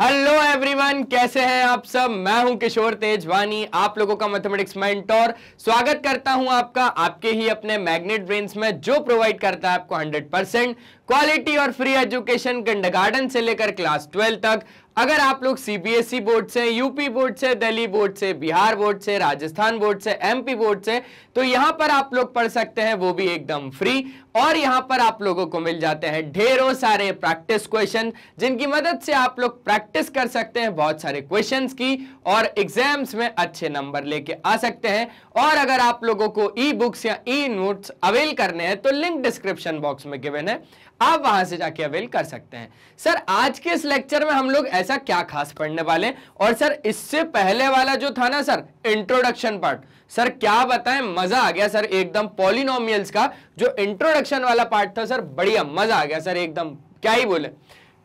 Hello everyone कैसे हैं आप सब मैं हूं किशोर तेजवानी आप लोगों का मैथमेटिक्स मेंटोर स्वागत करता हूं आपका आपके ही अपने मैग्नेट ब्रेन्स में जो प्रोवाइड करता है आपको 100 परसेंट क्वालिटी और फ्री एजुकेशन गार्डन से लेकर क्लास 12 तक अगर आप लोग सीबीएसई बोर्ड e से यूपी बोर्ड से दिल्ली बोर्ड से बिहार बोर्ड से राजस्थान बोर्ड से एमपी बोर्ड से तो यहां पर आप लोग पढ़ सकते हैं वो भी एकदम फ्री और यहां पर आप लोगों को मिल जाते हैं ढेरों सारे प्रैक्टिस क्वेश्चन जिनकी मदद से आप लोग प्रैक्टिस कर सकते हैं बहुत सारे क्वेश्चंस की और एग्जाम्स में अच्छे नंबर लेके आ सकते हैं और अगर आप लोगों को ई बुक्स या ई नोट्स अवेल करने हैं तो लिंक डिस्क्रिप्शन बॉक्स में गिवेन है आप वहां से जाके अवेल कर सकते हैं सर आज के इस लेक्चर में हम लोग ऐसा क्या खास पढ़ने वाले और सर इससे पहले वाला जो था ना सर इंट्रोडक्शन पार्ट सर क्या बताएं मजा आ गया सर एकदम पॉलिनोमियल्स का जो इंट्रोडक्शन वाला पार्ट था सर बढ़िया मजा आ गया सर एकदम क्या ही बोले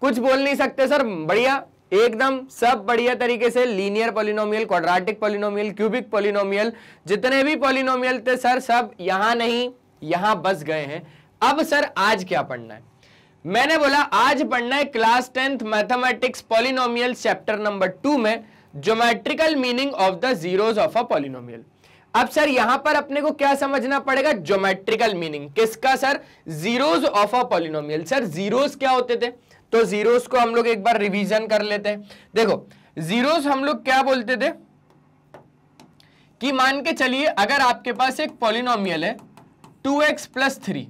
कुछ बोल नहीं सकते सर बढ़िया एकदम सब बढ़िया तरीके से linear polynomial quadratic polynomial cubic polynomial जितने भी पोलिनोमियल थे सर सब यहां नहीं यहां बस गए हैं अब सर आज क्या पढ़ना है मैंने बोला आज पढ़ना है class tenth mathematics polynomial chapter number two में geometrical meaning of the zeros of a polynomial अब सर यहां पर अपने को क्या समझना पड़ेगा ज्योमेट्रिकल मीनिंग किसका sir zeros of a polynomial sir zeros क्या होते थे तो जीरोज को हम लोग एक बार रिवीजन कर लेते हैं देखो जीरोज हम लोग क्या बोलते थे कि मान के चलिए अगर आपके पास एक पॉलिनोमियल है टू एक्स प्लस थ्री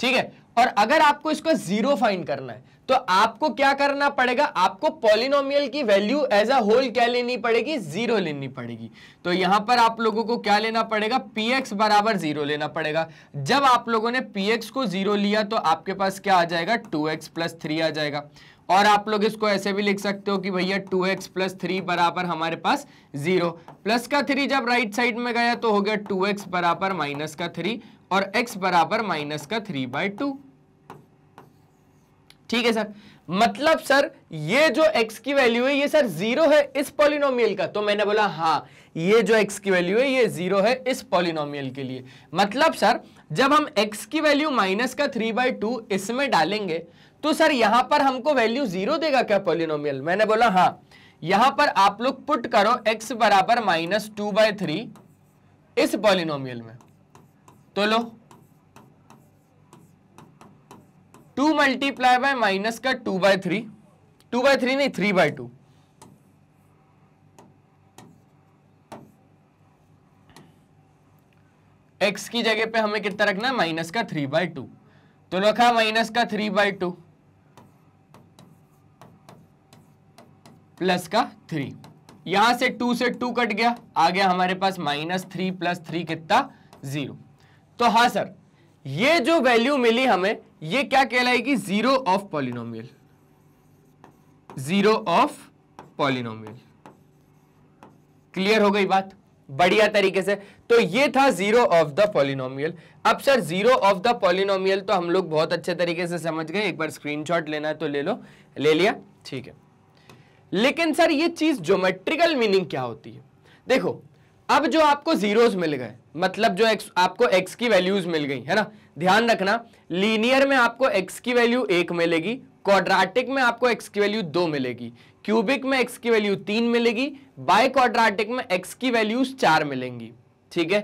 ठीक है और अगर आपको इसको जीरो फाइंड करना है तो आपको क्या करना पड़ेगा आपको पॉलिनोमियल की वैल्यू एज अ होल क्या लेनी पड़ेगी जीरो लेनी पड़ेगी तो यहां पर आप लोगों को क्या लेना पड़ेगा पी एक्स बराबर जीरो लेना पड़ेगा जब आप लोगों ने पी एक्स को जीरो लिया तो आपके पास क्या आ जाएगा टू एक्स प्लस थ्री आ जाएगा और आप लोग इसको ऐसे भी लिख सकते हो कि भैया टू एक्स प्लस थ्री बराबर हमारे पास जीरो प्लस का थ्री जब राइट साइड में गया तो हो गया टू एक्स बराबर माइनस का थ्री और एक्स बराबर माइनस का थ्री बाय टू ठीक है सर मतलब सर ये जो x की वैल्यू है ये सर जीरो है इस पॉलिनोमियल का तो मैंने बोला हाँ ये जो x की वैल्यू है ये जीरो है इस पॉलिनोमियल के लिए मतलब सर जब हम x की वैल्यू माइनस का थ्री बाई टू इसमें डालेंगे तो सर यहां पर हमको वैल्यू जीरो देगा क्या पॉलिनोमियल मैंने बोला हाँ यहां पर आप लोग पुट करो x बराबर माइनस टू बाय थ्री इस पॉलिनोमियल में तो लो टू मल्टीप्लाई बाय माइनस का two by three two by three नहीं थ्री बाय टू एक्स की जगह पे हमें कितना रखना है माइनस का थ्री बाय टू तो रखा माइनस का थ्री बाय टू प्लस का थ्री यहां से टू से टू कट गया आ गया हमारे पास माइनस थ्री प्लस थ्री कितना जीरो तो हाँ सर ये जो वैल्यू मिली हमें ये क्या कहलाएगी zero of polynomial zero of polynomial clear हो गई बात बढ़िया तरीके से तो ये था जीरो ऑफ द पॉलिनोमियल अब sir zero of the polynomial तो हम लोग बहुत अच्छे तरीके से समझ गए एक बार स्क्रीनशॉट लेना है तो ले लो ले लिया ठीक है लेकिन सर ये चीज ज्योमेट्रिकल मीनिंग क्या होती है देखो अब जो आपको जीरोस मिल गए मतलब जो एक्स आपको एक्स की वैल्यूज मिल गई है ना ध्यान रखना लीनियर में आपको एक्स की वैल्यू एक मिलेगी क्वाड्रेटिक में आपको एक्स की वैल्यू दो मिलेगी क्यूबिक में एक्स की वैल्यू तीन मिलेगी बाय क्वाड्रेटिक में एक्स की वैल्यूज चार मिलेंगी ठीक है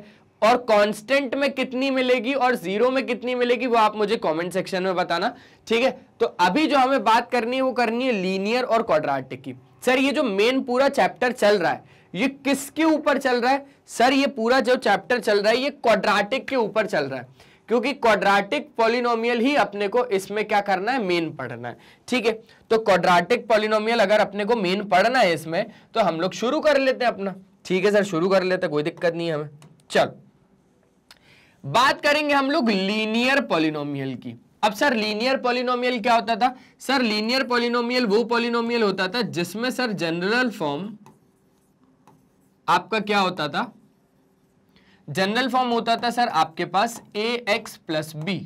और कांस्टेंट में कितनी मिलेगी और जीरो में कितनी मिलेगी वो आप मुझे कमेंट सेक्शन में बताना ठीक है तो अभी जो हमें बात करनी है वो करनी है लीनियर और क्वाड्रेटिक की सर ये जो मेन पूरा चैप्टर चल रहा है ये किसके ऊपर चल रहा है सर ये पूरा जो चैप्टर चल रहा है ये क्वाड्राटिक के ऊपर चल रहा है क्योंकि क्वाड्राटिक पॉलिनोमियल ही अपने को इसमें क्या करना है मेन पढ़ना है ठीक है तो क्वाड्राटिक पॉलिनोमियल अगर अपने को मेन पढ़ना है इसमें तो हम लोग शुरू कर लेते हैं अपना ठीक है सर शुरू कर लेते हैं कोई दिक्कत नहीं है हमें चल बात करेंगे हम लोग लीनियर पॉलिनोमियल की अब सर लीनियर पॉलिनोमियल क्या होता था सर लीनियर पॉलिनोमियल वो पॉलिनोमियल होता था जिसमें सर जनरल फॉर्म आपका क्या होता था जनरल फॉर्म होता था सर आपके पास ए एक्स प्लस बी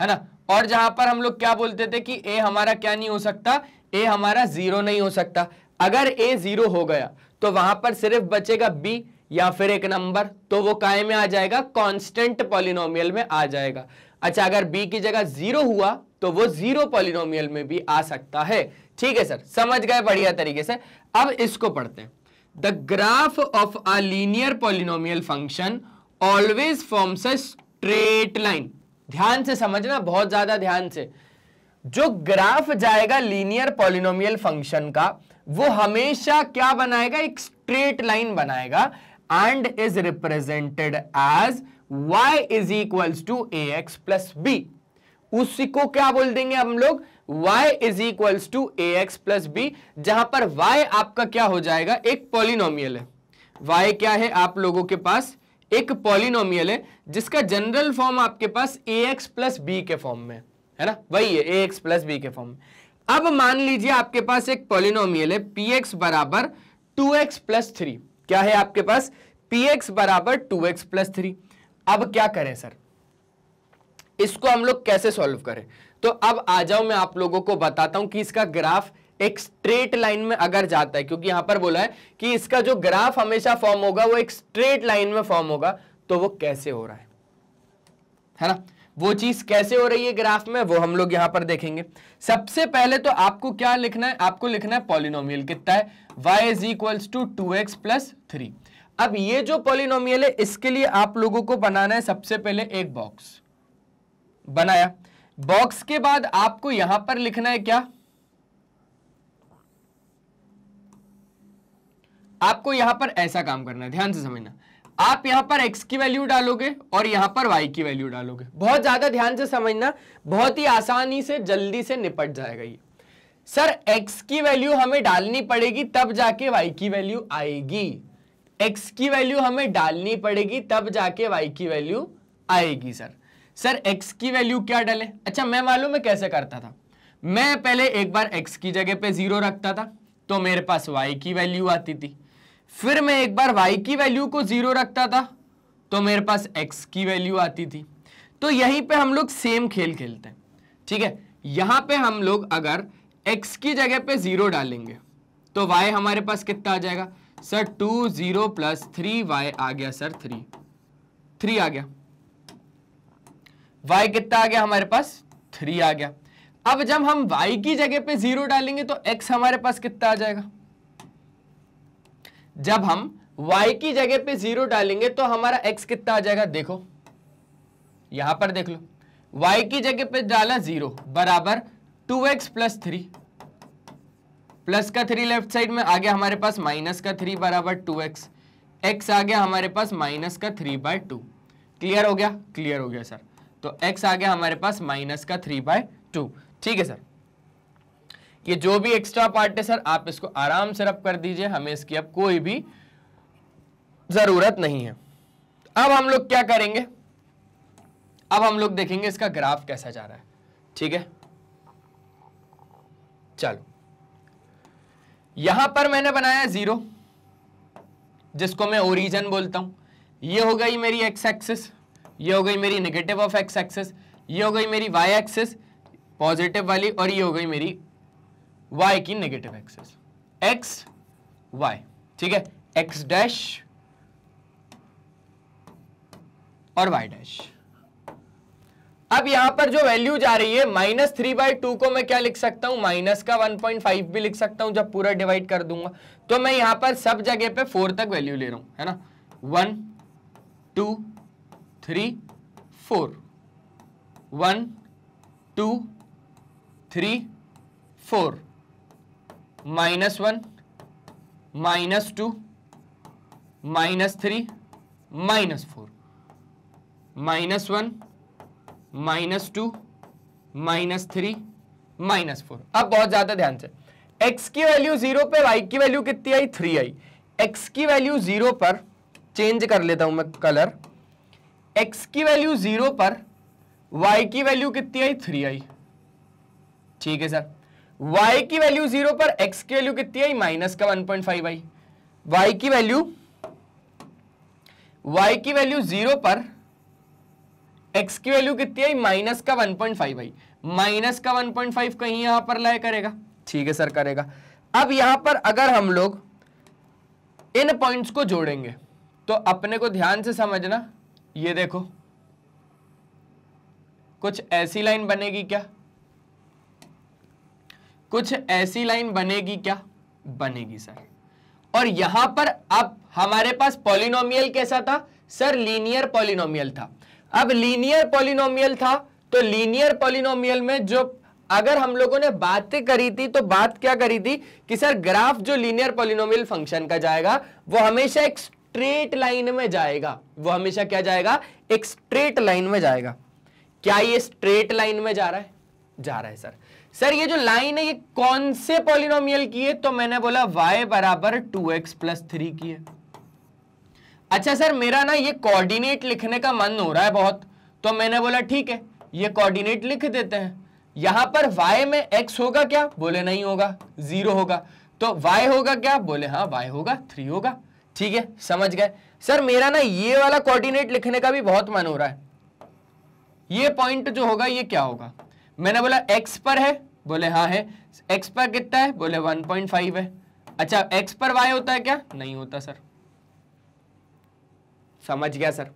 है ना और जहां पर हम लोग क्या बोलते थे कि ए हमारा क्या नहीं हो सकता ए हमारा जीरो नहीं हो सकता अगर ए जीरो हो गया तो वहां पर सिर्फ बचेगा बी या फिर एक नंबर तो वो काय में आ जाएगा कांस्टेंट पॉलिनोमियल में आ जाएगा अच्छा अगर बी की जगह जीरो हुआ तो वो जीरो पॉलिनोमियल में भी आ सकता है ठीक है सर समझ गए बढ़िया तरीके से अब इसको पढ़ते हैं the graph of a linear polynomial function always forms a straight line ध्यान से समझना बहुत ज्यादा ध्यान से जो ग्राफ जाएगा लीनियर पॉलिनोमियल फंक्शन का वो हमेशा क्या बनाएगा एक स्ट्रेट लाइन बनाएगा and is represented as y is equals to a x plus b उसको क्या बोल देंगे हम लोग y is equals to a x plus b जहां पर y आपका क्या हो जाएगा एक पॉलिनोमियल है y क्या है आप लोगों के पास एक पॉलिनोमियल है जिसका जनरल फॉर्म आपके पास ए एक्स प्लस बी के फॉर्म में है ना वही है ए एक्स प्लस बी के फॉर्म में अब मान लीजिए आपके पास एक पॉलिनोमियल है पी एक्स बराबर टू एक्स प्लस थ्री क्या है आपके पास पी एक्स बराबर टू एक्स प्लस थ्री अब क्या करें सर इसको हम लोग कैसे सॉल्व करें तो अब आ जाओ मैं आप लोगों को बताता हूं कि इसका ग्राफ एक स्ट्रेट लाइन में अगर जाता है क्योंकि यहां पर बोला है कि इसका जो ग्राफ हमेशा फॉर्म होगा वो एक स्ट्रेट लाइन में फॉर्म होगा तो वो कैसे हो रहा है है ना वो चीज कैसे हो रही है ग्राफ में वो हम लोग यहां पर देखेंगे सबसे पहले तो आपको क्या लिखना है आपको लिखना है पॉलिनोमियल कितना है y is equals to two x plus three अब ये जो पॉलिनोमियल है इसके लिए आप लोगों को बनाना है सबसे पहले एक बॉक्स बनाया बॉक्स के बाद आपको यहां पर लिखना है क्या आपको यहां पर ऐसा काम करना है ध्यान से समझना आप यहां पर x की वैल्यू डालोगे और यहां पर y की वैल्यू डालोगे बहुत ज्यादा ध्यान से समझना बहुत ही आसानी से जल्दी से निपट जाएगा ये सर x की वैल्यू हमें डालनी पड़ेगी तब जाके y की वैल्यू आएगी x की वैल्यू हमें डालनी पड़ेगी तब जाके y की वैल्यू आएगी सर सर एक्स की वैल्यू क्या डाले अच्छा मैं मालूम है कैसे करता था मैं पहले एक बार एक्स की जगह पे जीरो रखता था तो मेरे पास वाई की वैल्यू आती थी फिर मैं एक बार वाई की वैल्यू को जीरो रखता था तो मेरे पास एक्स की वैल्यू आती थी तो यहीं पे हम लोग सेम खेल खेलते हैं ठीक है यहां पे हम लोग अगर एक्स की जगह पे जीरो डालेंगे तो वाई हमारे पास कितना आ जाएगा sir two zero plus three y आ गया सर थ्री थ्री आ गया y कितना आ गया हमारे पास थ्री आ गया अब जब हम y की जगह पे जीरो डालेंगे तो x हमारे पास कितना आ जाएगा जब हम y की जगह पे जीरो डालेंगे तो हमारा x कितना आ जाएगा देखो यहां पर देख लो y की जगह पे डाला जीरो बराबर two x plus three plus का थ्री लेफ्ट साइड में आ गया हमारे पास माइनस का थ्री बराबर टू एक्स एक्स आ गया हमारे पास माइनस का थ्री बाय टू क्लियर हो गया क्लियर हो गया सर तो x आ गया हमारे पास माइनस का थ्री बाय टू ठीक है सर ये जो भी एक्स्ट्रा पार्ट है सर आप इसको आराम से रब कर दीजिए हमें इसकी अब कोई भी जरूरत नहीं है अब हम लोग क्या करेंगे अब हम लोग देखेंगे इसका ग्राफ कैसा जा रहा है ठीक है चलो यहां पर मैंने बनाया जीरो जिसको मैं ओरिजन बोलता हूं ये हो गई मेरी एक्स एक्सिस ये हो गई मेरी नेगेटिव ऑफ एक्स एक्सेस ये हो गई मेरी वाई एक्सेस पॉजिटिव वाली और ये हो गई मेरी वाई की नेगेटिव एक्सेस एक्स वाई ठीक है एक्स डैश और वाई डैश अब यहां पर जो वैल्यू जा रही है माइनस थ्री बाई टू को मैं क्या लिख सकता हूं माइनस का वन पॉइंट फाइव भी लिख सकता हूं जब पूरा डिवाइड कर दूंगा तो मैं यहां पर सब जगह पे फोर तक वैल्यू ले रहा हूं है ना one two three four one two three four minus one minus two minus three minus four minus one minus two minus three minus four अब बहुत ज़्यादा ध्यान से x की वैल्यू जीरो पे y की वैल्यू कितनी आई थ्री आई x की वैल्यू जीरो पर चेंज कर लेता हूं मैं कलर एक्स की वैल्यू जीरो पर वाई की वैल्यू कितनी आई थ्री आई ठीक है सर वाई की वैल्यू जीरो पर एक्स की वैल्यू कितनी आई माइनस का वन पॉइंट फाइव आई वाई की वैल्यू वाई की वैल्यू जीरो पर एक्स की वैल्यू कितनी आई माइनस का वन पॉइंट फाइव आई माइनस का वन पॉइंट फाइव कहीं यहां पर लाया करेगा ठीक है सर करेगा अब यहां पर अगर हम लोग इन पॉइंट्स को जोड़ेंगे तो अपने को ध्यान से समझना ये देखो कुछ ऐसी लाइन बनेगी क्या कुछ ऐसी लाइन बनेगी क्या बनेगी सर और यहां पर अब हमारे पास पॉलिनोमियल कैसा था सर लीनियर पॉलिनोमियल था अब लीनियर पॉलिनोमियल था तो लीनियर पॉलिनोमियल में जो अगर हम लोगों ने बातें करी थी तो बात क्या करी थी कि सर ग्राफ जो लीनियर पॉलिनोमियल फंक्शन का जाएगा वो हमेशा एक स्ट्रेट लाइन में जाएगा वो हमेशा क्या जाएगा एक स्ट्रेट लाइन में जाएगा क्या ये स्ट्रेट लाइन में जा रहा है जा रहा है सर सर ये जो लाइन है ये कौन से पॉलिनोमियल की है तो मैंने बोला वाई बराबर टू एक्स प्लस थ्री की है अच्छा सर मेरा ना ये कोऑर्डिनेट लिखने का मन हो रहा है बहुत तो मैंने बोला ठीक है ये कोऑर्डिनेट लिख देते हैं यहां पर y में x होगा क्या बोले नहीं होगा जीरो होगा तो y होगा क्या बोले हाँ y होगा थ्री होगा ठीक है समझ गए सर मेरा ना ये वाला कोऑर्डिनेट लिखने का भी बहुत मन हो रहा है ये पॉइंट जो होगा ये क्या होगा मैंने बोला एक्स पर है बोले हाँ है एक्स पर कितना है बोले 1.5 है अच्छा एक्स पर वाई होता है क्या नहीं होता सर समझ गया सर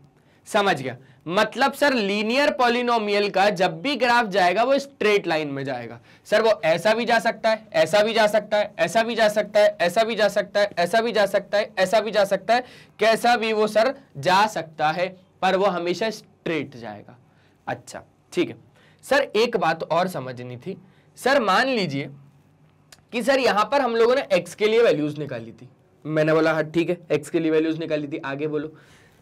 समझ गया मतलब सर लीनियर पॉलिनोमियल का जब भी ग्राफ जाएगा वो स्ट्रेट लाइन में जाएगा सर वो ऐसा भी जा सकता है ऐसा भी जा सकता है ऐसा भी जा सकता है ऐसा भी जा सकता है ऐसा भी जा सकता है ऐसा भी जा सकता है कैसा भी वो सर जा सकता है पर वो हमेशा स्ट्रेट जाएगा अच्छा ठीक है सर एक बात और समझनी थी सर मान लीजिए कि सर यहां पर हम लोगों ने एक्स के लिए वैल्यूज निकाली थी मैंने बोला हाँ ठीक है एक्स के लिए वैल्यूज निकाली थी आगे बोलो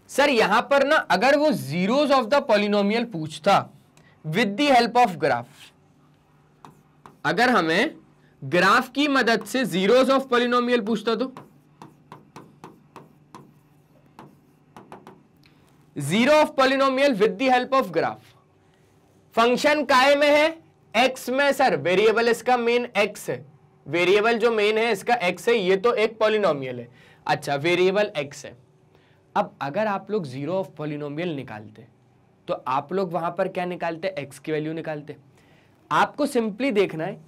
सर यहां पर ना अगर वो जीरोज ऑफ द पॉलिनोमियल पूछता with the help of graph अगर हमें ग्राफ की मदद से जीरोज ऑफ पॉलिनोमियल पूछता तो zero of polynomial with the help of graph function काय में है एक्स में सर वेरिएबल इसका मेन एक्स है वेरिएबल जो मेन है इसका एक्स है ये तो एक पॉलिनोमियल है अच्छा वेरिएबल एक्स है अब अगर आप लोग ज़ीरो ऑफ पोलिनोमियल निकालते तो आप लोग वहां पर क्या निकालते एक्स की वैल्यू निकालते आपको सिंपली देखना है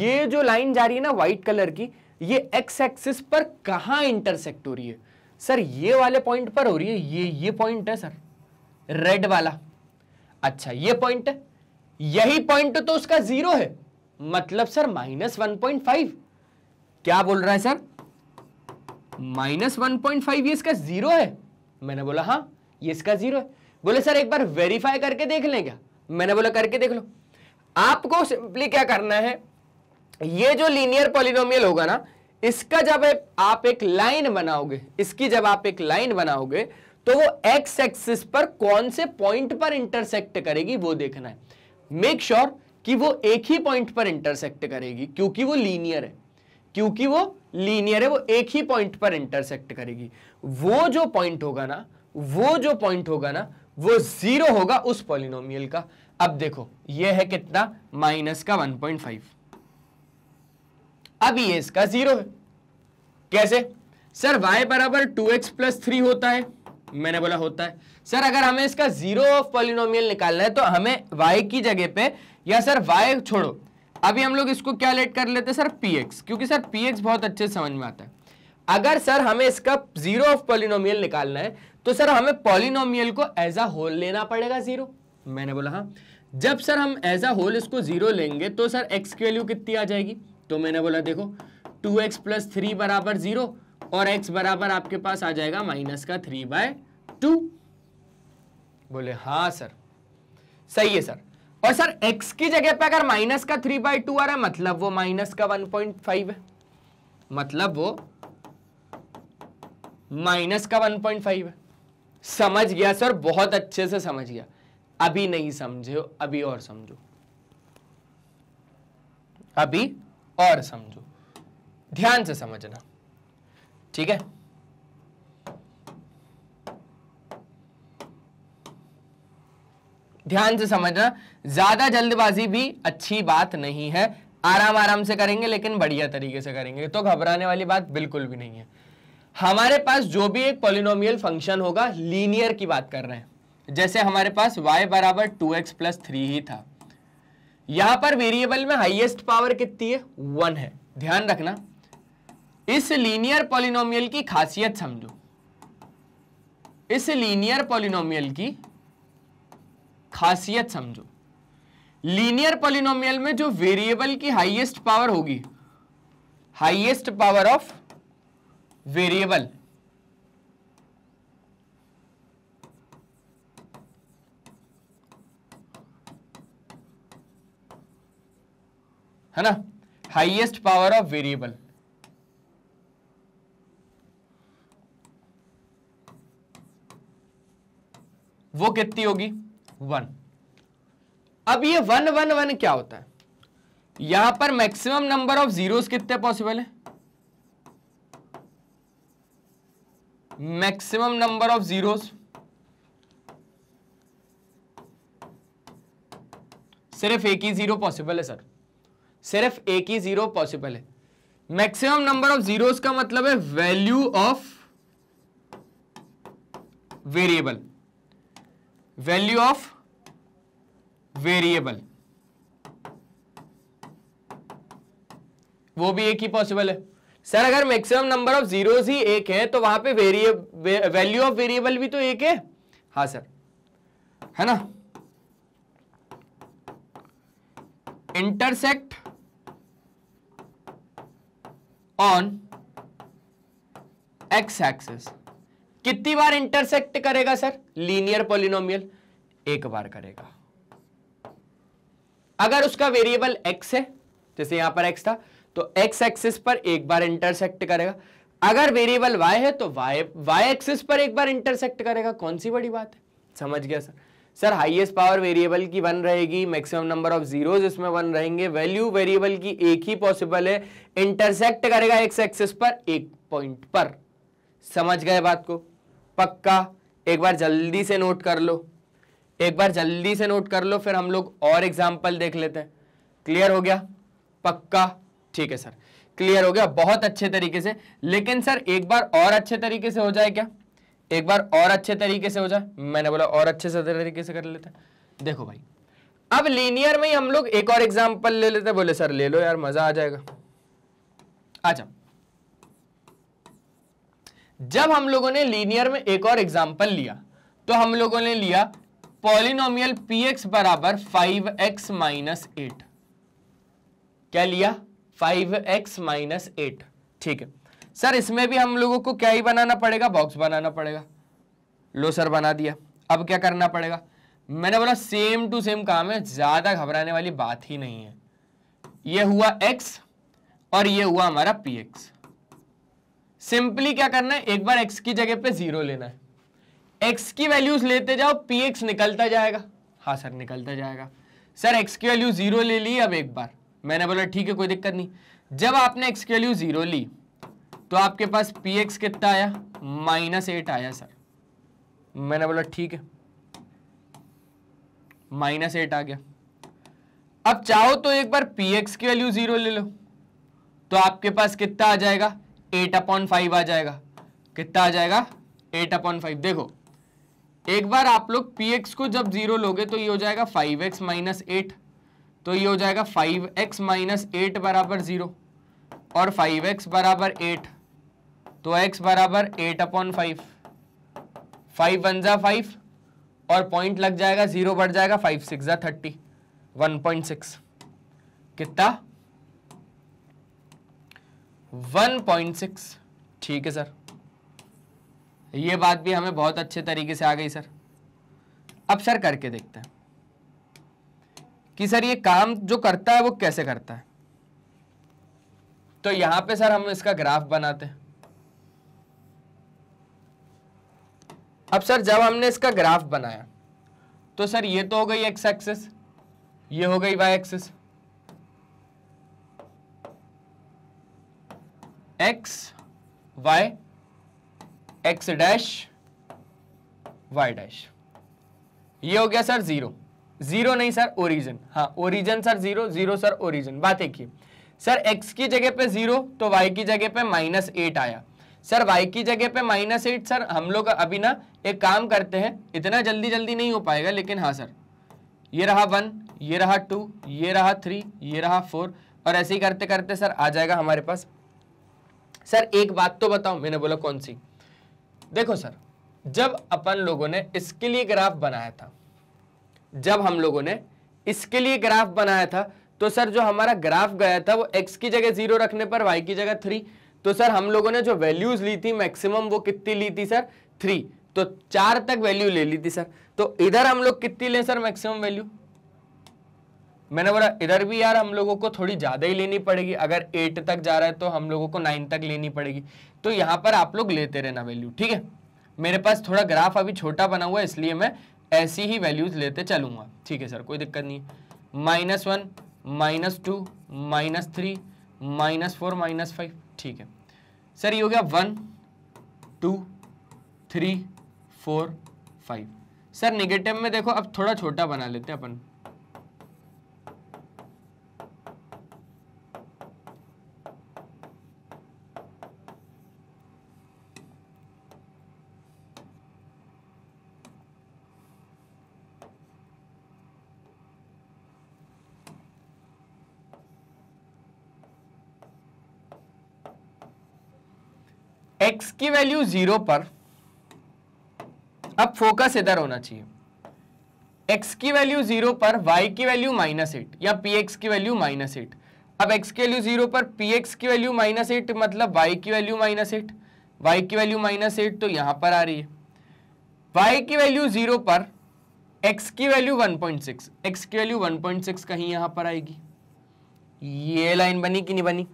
ये जो लाइन जा रही है ना वाइट कलर की ये एक्स एक्सिस पर कहा इंटरसेक्ट हो रही है सर ये वाले पॉइंट पर हो रही है ये ये पॉइंट है सर रेड वाला अच्छा ये पॉइंट है यही पॉइंट तो उसका जीरो है मतलब sir minus one point five क्या बोल रहा है sir minus one point five ये इसका जीरो है मैंने बोला हाँ ये इसका जीरो है बोले सर एक बार वेरीफाई करके देख लें क्या मैंने बोला करके देख लो आपको सिंपली क्या करना है ये जो लीनियर पॉलिनोमियल होगा ना इसका जब आप एक लाइन बनाओगे इसकी जब आप एक लाइन बनाओगे तो वो एक्स एक्सिस पर कौन से पॉइंट पर इंटरसेक्ट करेगी वो देखना है मेक श्योर sure कि वो एक ही पॉइंट पर इंटरसेक्ट करेगी क्योंकि वो लीनियर है क्योंकि वो लीनियर है वो एक ही पॉइंट पर इंटरसेक्ट करेगी वो जो पॉइंट होगा ना वो जो पॉइंट होगा ना वो जीरो होगा उस पॉलिनोमियल का अब देखो ये है कितना माइनस का 1.5 अब ये इसका जीरो है कैसे सर y बराबर टू एक्स प्लस थ्री होता है मैंने बोला होता है सर अगर हमें इसका जीरो ऑफ पॉलिनोमियल निकालना है तो हमें y की जगह पे या सर y छोड़ो अभी हम लोग इसको क्या लेट कर लेते सर पी एक्स क्योंकि सर पी एक्स बहुत अच्छे समझ में आता है अगर सर हमें इसका जीरो ऑफ पॉलिनोमियल निकालना है तो सर हमें पॉलिनोमियल को एज अ होल लेना पड़ेगा जीरो मैंने बोला हाँ जब सर हम एज अ होल इसको जीरो लेंगे तो सर एक्स की वैल्यू कितनी आ जाएगी तो मैंने बोला देखो टू एक्स प्लस थ्री बराबर जीरो और एक्स बराबर आपके पास आ जाएगा माइनस का थ्री बाय टू बोले हाँ सर सही है सर और सर x की जगह पे अगर माइनस का थ्री बाई टू आ रहा है मतलब वो माइनस का वन पॉइंट फाइव है मतलब वो माइनस का वन पॉइंट फाइव है समझ गया सर बहुत अच्छे से समझ गया अभी नहीं समझे हो अभी और समझो अभी और समझो ध्यान से समझना ठीक है ध्यान से समझना ज़्यादा जल्दबाजी भी अच्छी बात नहीं है आराम आराम से करेंगे लेकिन बढ़िया तरीके से करेंगे तो घबराने वाली बात बिल्कुल भी नहीं है हमारे पास जो भी एक पोलिनोमियल फंक्शन होगा लीनियर की बात कर रहे हैं जैसे हमारे पास y बराबर टू एक्स प्लस थ्री ही था यहां पर वेरिएबल में हाईएस्ट पावर कितनी है वन है ध्यान रखना इस लीनियर पॉलिनोमियल की खासियत समझो इस लीनियर पॉलिनोमियल की खासियत समझो लीनियर पॉलिनोमियल में जो वेरिएबल की हाईएस्ट पावर होगी हाईएस्ट पावर ऑफ वेरिएबल है ना हाईएस्ट पावर ऑफ वेरिएबल वो कितनी होगी वन अब ये वन वन वन क्या होता है यहां पर मैक्सिमम नंबर ऑफ जीरोस कितने पॉसिबल है मैक्सिमम नंबर ऑफ जीरोस सिर्फ एक ही जीरो पॉसिबल है सर सिर्फ एक ही जीरो पॉसिबल है मैक्सिमम नंबर ऑफ जीरोस का मतलब है value of variable value of variable वो भी एक ही पॉसिबल है सर अगर मैक्सिमम नंबर ऑफ जीरोस ही एक है तो वहां पे वेरिएबल वैल्यू ऑफ वेरिएबल भी तो एक है हाँ सर है ना इंटरसेक्ट ऑन एक्स एक्सेस कितनी बार इंटरसेक्ट करेगा सर लीनियर पोलिनोमियल एक बार करेगा अगर उसका वेरिएबल एक्स है जैसे यहां पर एक्स था तो एक्स एक्सिस पर एक बार इंटरसेक्ट करेगा अगर वेरिएबल वाई है तो वाई वाई एक्सिस पर एक बार इंटरसेक्ट करेगा कौन सी बड़ी बात है समझ गया sir sir highest power variable की वन रहेगी मैक्सिमम नंबर ऑफ जीरोस इसमें वन रहेंगे वैल्यू वेरिएबल की एक ही पॉसिबल है इंटरसेक्ट करेगा एक्स एक्सिस पर एक पॉइंट पर समझ गए बात को पक्का एक बार जल्दी से नोट कर लो एक बार जल्दी से नोट कर लो फिर हम लोग और एग्जाम्पल देख लेते हैं क्लियर हो गया पक्का ठीक है सर क्लियर हो गया बहुत अच्छे तरीके से लेकिन सर एक बार और अच्छे तरीके से हो जाए क्या एक बार और अच्छे तरीके से हो जाए मैंने बोला और अच्छे से तरीके से कर लेते हैं देखो भाई अब लीनियर में ही हम लोग एक और एग्जाम्पल ले लेते बोले सर ले लो यार मजा आ जाएगा अच्छा जब हम लोगों ने लीनियर में एक और एग्जाम्पल लिया तो हम लोगों ने लिया पॉलिनोमियल पी एक्स बराबर फाइव एक्स माइनस एट क्या लिया फाइव एक्स माइनस एट ठीक है सर इसमें भी हम लोगों को क्या ही बनाना पड़ेगा बॉक्स बनाना पड़ेगा लो सर बना दिया अब क्या करना पड़ेगा मैंने बोला सेम टू सेम काम है ज़्यादा घबराने वाली बात ही नहीं है ये हुआ x और ये हुआ हमारा px सिंपली क्या करना है एक बार x की जगह पे जीरो लेना है एक्स की वैल्यूज लेते जाओ पी एक्स निकलता जाएगा हाँ सर निकलता जाएगा सर एक्स की वैल्यू जीरो ले ली अब एक बार मैंने बोला ठीक है कोई दिक्कत नहीं जब आपने एक्स की वैल्यू जीरो ली तो आपके पास पी एक्स कितना आया माइनस एट आया सर मैंने बोला ठीक है माइनस एट आ गया अब चाहो तो एक बार पी एक्स की वैल्यू जीरो ले लो तो आपके पास कितना आ जाएगा एट अपॉन फाइव आ जाएगा कितना आ जाएगा एट अपॉन फाइव देखो एक बार आप लोग पी एक्स को जब जीरो लोगे तो ये हो जाएगा फाइव एक्स माइनस एट तो ये हो जाएगा फाइव एक्स माइनस एट बराबर ज़ीरो और फाइव एक्स बराबर एट तो एक्स बराबर eight upon five five one ज़ा फाइव और पॉइंट लग जाएगा ज़ीरो बढ़ जाएगा फाइव सिक्स ज़ा थर्टी वन पॉइंट सिक्स कितना वन पॉइंट सिक्स ठीक है सर ये बात भी हमें बहुत अच्छे तरीके से आ गई सर अब सर करके देखते हैं कि सर ये काम जो करता है वो कैसे करता है तो यहां पे सर हम इसका ग्राफ बनाते हैं अब सर जब हमने इसका ग्राफ बनाया तो सर ये तो हो गई एक्स एक्सेस ये हो गई y axis x y x dash y dash ये हो गया सर जीरो जीरो नहीं सर ओरिजन हाँ origin sir zero zero sir origin बात एक ही सर एक्स की जगह पे जीरो तो वाई की जगह पे माइनस एट आया सर वाई की जगह पे माइनस एट सर हम लोग अभी ना एक काम करते हैं इतना जल्दी जल्दी नहीं हो पाएगा लेकिन हाँ सर ये रहा वन ये रहा टू ये रहा थ्री ये रहा फोर और ऐसे ही करते करते सर आ जाएगा हमारे पास सर एक बात तो बताओ मैंने बोला कौन सी देखो सर जब अपन लोगों ने इसके लिए ग्राफ बनाया था जब हम लोगों ने इसके लिए ग्राफ बनाया था तो सर जो हमारा ग्राफ गया था वो x की जगह जीरो रखने पर y की जगह थ्री तो सर हम लोगों ने जो वैल्यूज ली थी मैक्सिमम वो कितनी ली थी सर थ्री तो चार तक वैल्यू ले ली थी सर तो इधर हम लोग कितनी लें सर मैक्सिमम वैल्यू मैंने बोला इधर भी यार हम लोगों को थोड़ी ज़्यादा ही लेनी पड़ेगी अगर एट तक जा रहा है तो हम लोगों को नाइन तक लेनी पड़ेगी तो यहाँ पर आप लोग लेते रहना वैल्यू ठीक है मेरे पास थोड़ा ग्राफ अभी छोटा बना हुआ है इसलिए मैं ऐसी ही वैल्यूज़ लेते चलूँगा ठीक है सर कोई दिक्कत नहीं है minus one minus two minus three minus four minus five ठीक है सर ये हो गया one two three four five sir negative में देखो अब थोड़ा छोटा बना लेते हैं अपन एक्स की वैल्यू जीरो पर अब फोकस इधर होना चाहिए एक्स की वैल्यू जीरो पर वाई की वैल्यू माइनस एट या पी एक्स की वैल्यू माइनस एट अब एक्स की वैल्यू जीरो पर पी एक्स की वैल्यू माइनस एट मतलब y की वैल्यू माइनस एट y की वैल्यू माइनस एट तो यहां पर आ रही है y की वैल्यू जीरो पर एक्स की value one point six x की वैल्यू वन पॉइंट सिक्स कहीं यहां पर आएगी ये लाइन बनी कि नहीं बनी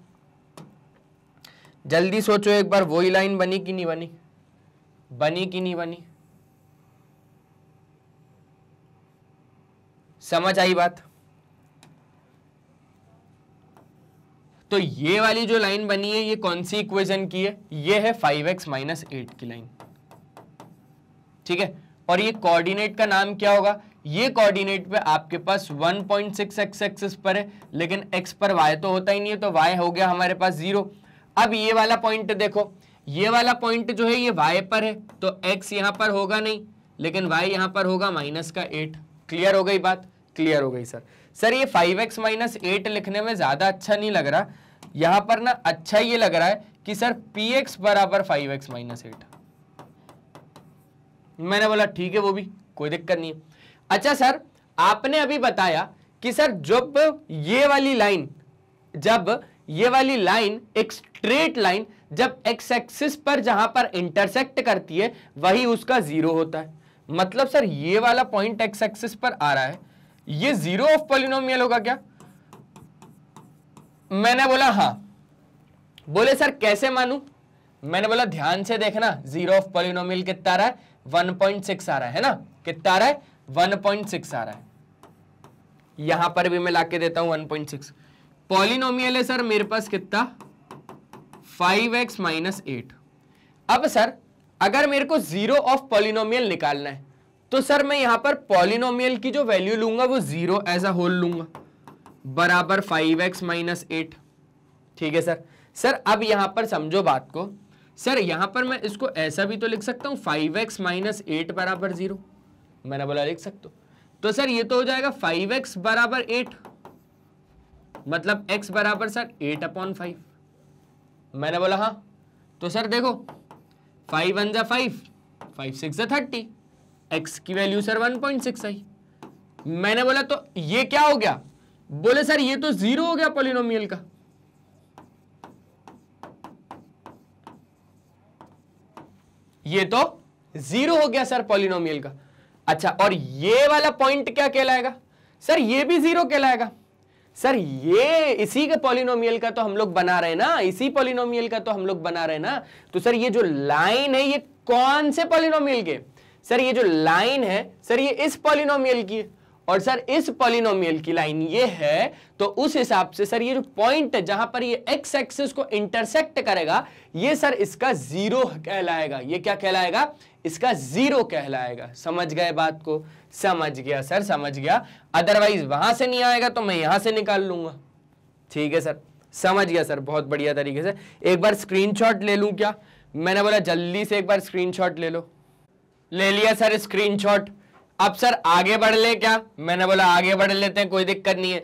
जल्दी सोचो एक बार वही लाइन बनी कि नहीं बनी बनी कि नहीं बनी समझ आई बात तो ये वाली जो लाइन बनी है ये कौन सी इक्वेशन की है ये है फाइव एक्स माइनस एट की लाइन ठीक है और ये कोऑर्डिनेट का नाम क्या होगा ये कोऑर्डिनेट पे आपके पास 1.6 पॉइंट सिक्स एक्स एक्सिस पर है लेकिन x पर y तो होता ही नहीं है तो y हो गया हमारे पास जीरो अब ये वाला पॉइंट देखो ये वाला पॉइंट जो है ये वाई पर है तो एक्स यहां पर होगा नहीं लेकिन वाई यहां पर होगा माइनस का एट क्लियर हो गई बात क्लियर हो गई सर सर ये फाइव एक्स माइनस एट लिखने में ज़्यादा अच्छा नहीं लग रहा यहां पर ना अच्छा ये लग रहा है कि सर पी एक्स बराबर फाइव एक्स माइनस एट मैंने बोला ठीक है वो भी कोई दिक्कत नहीं है अच्छा सर आपने अभी बताया कि सर जब ये वाली लाइन जब ये वाली लाइन एक स्ट्रेट लाइन जब एक्स एक्सिस पर जहां पर इंटरसेक्ट करती है वही उसका जीरो होता है मतलब सर ये वाला पॉइंट एक्स एक्सिस पर आ रहा है ये जीरो ऑफ पॉलिनोमियल होगा क्या मैंने बोला हा बोले सर कैसे मानू मैंने बोला ध्यान से देखना जीरो ऑफ पॉलिनोमियल कितना आ रहा है वन पॉइंट सिक्स आ रहा है ना कितना आ रहा है वन पॉइंट सिक्स आ रहा है यहां पर भी मैं लाके देता हूं वन पॉइंट सिक्स पॉलिनोमियल है सर मेरे पास कितना फाइव एक्स माइनस एट अब सर अगर मेरे को जीरो ऑफ पॉलिनोमियल निकालना है तो सर मैं यहां पर पॉलिनोमियल की जो वैल्यू लूंगा वो जीरो एज अ होल लूंगा बराबर फाइव एक्स माइनस एट ठीक है सर सर अब यहां पर समझो बात को सर यहां पर मैं इसको ऐसा भी तो लिख सकता हूं फाइव एक्स माइनस एट बराबर जीरो मैंने बोला लिख सकते तो सर ये तो हो जाएगा फाइव एक्स बराबर एट मतलब एक्स बराबर सर एट अपॉन फाइव मैंने बोला हाँ तो सर देखो फाइव वन ज़ा फाइव फाइव सिक्स ज़ा थर्टी एक्स की value sir one point six आई मैंने बोला तो ये क्या हो गया बोले सर ये तो जीरो हो गया पोलिनोमियल का ये तो जीरो हो गया सर पॉलिनोमियल का अच्छा और ये वाला पॉइंट क्या कहलाएगा सर ये भी जीरो कहलाएगा सर ये इसी के पॉलिनोमियल का तो हम लोग बना रहे ना इसी पॉलिनोमियल का तो हम लोग बना रहे ना तो सर ये जो लाइन है ये कौन से पॉलिनोमियल के सर ये जो लाइन है सर ये इस पॉलिनोमियल की है और सर इस पॉलिनोमियल की लाइन ये है तो उस हिसाब से सर ये जो पॉइंट है जहां पर ये एक्स एक्सिस को इंटरसेक्ट करेगा ये सर इसका जीरो कहलाएगा ये क्या कहलाएगा इसका जीरो कहलाएगा समझ गए बात को समझ गया सर समझ गया अदरवाइज वहां से नहीं आएगा तो मैं यहां से निकाल लूंगा ठीक है सर समझ गया सर बहुत बढ़िया तरीके से एक बार स्क्रीन ले लू क्या मैंने बोला जल्दी से एक बार स्क्रीन ले लो ले लिया सर स्क्रीन अब सर आगे बढ़ ले क्या मैंने बोला आगे बढ़ लेते हैं कोई दिक्कत नहीं है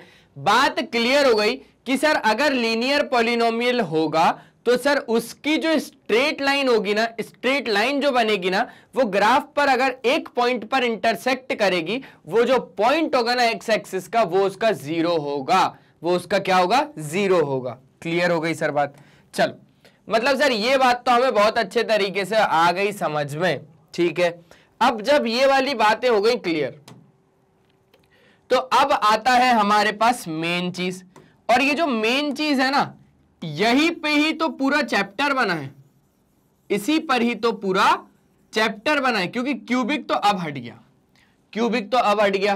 बात क्लियर हो गई कि सर अगर लीनियर पोलिनोम होगा तो सर उसकी जो स्ट्रेट लाइन होगी ना स्ट्रेट लाइन जो बनेगी ना वो ग्राफ पर अगर एक पॉइंट पर इंटरसेक्ट करेगी वो जो पॉइंट होगा ना एक्स एक्सिस का वो उसका जीरो होगा वो उसका क्या होगा जीरो होगा क्लियर हो गई सर बात चलो मतलब सर ये बात तो हमें बहुत अच्छे तरीके से आ गई समझ में ठीक है अब जब ये वाली बातें हो गई क्लियर तो अब आता है हमारे पास मेन चीज और ये जो मेन चीज है ना यही पे ही तो पूरा चैप्टर बना है इसी पर ही तो पूरा चैप्टर बना है क्योंकि क्यूबिक तो अब हट गया क्यूबिक तो अब हट गया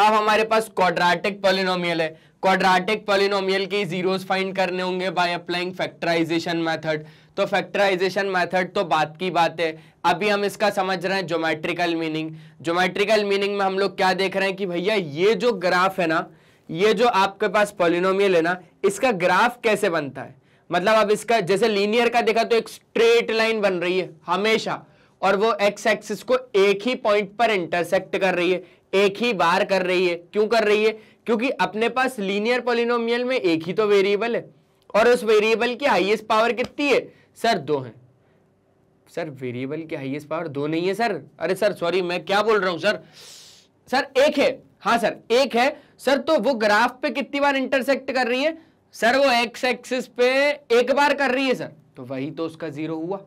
अब हमारे पास क्वाड्रेटिक पॉलिनोमियल है क्वाड्रेटिक पॉलिनोमियल के जीरोस फाइंड करने होंगे बाय अप्लाइंग फैक्टराइजेशन मेथड तो फैक्टराइजेशन मेथड तो बात की बात है अभी हम इसका समझ रहे हैं ज्योमेट्रिकल मीनिंग ज्योमेट्रिकल मीनिंग में हम लोग क्या देख रहे हैं कि भैया ये जो ग्राफ है ना ये जो आपके पास पोलिनोमियल है ना इसका ग्राफ कैसे बनता है मतलब अब इसका जैसे लीनियर का देखा तो एक स्ट्रेट लाइन बन रही है हमेशा और वो एक्स एक्सिस को एक ही पॉइंट पर इंटरसेक्ट कर रही है एक ही बार कर रही है क्यों कर रही है क्योंकि अपने पास लीनियर पोलिनोमियल में एक ही तो वेरिएबल है और उस वेरिएबल की हाइएस्ट पावर कितनी है सर दो है सर वेरिएबल की हाइएस्ट पावर दो नहीं है सर अरे सर सॉरी मैं क्या बोल रहा हूं सर सर एक है हाँ सर एक है सर तो वो ग्राफ पे कितनी बार इंटरसेक्ट कर रही है सर वो एक्स एक्सिस पे एक बार कर रही है सर तो वही तो उसका जीरो हुआ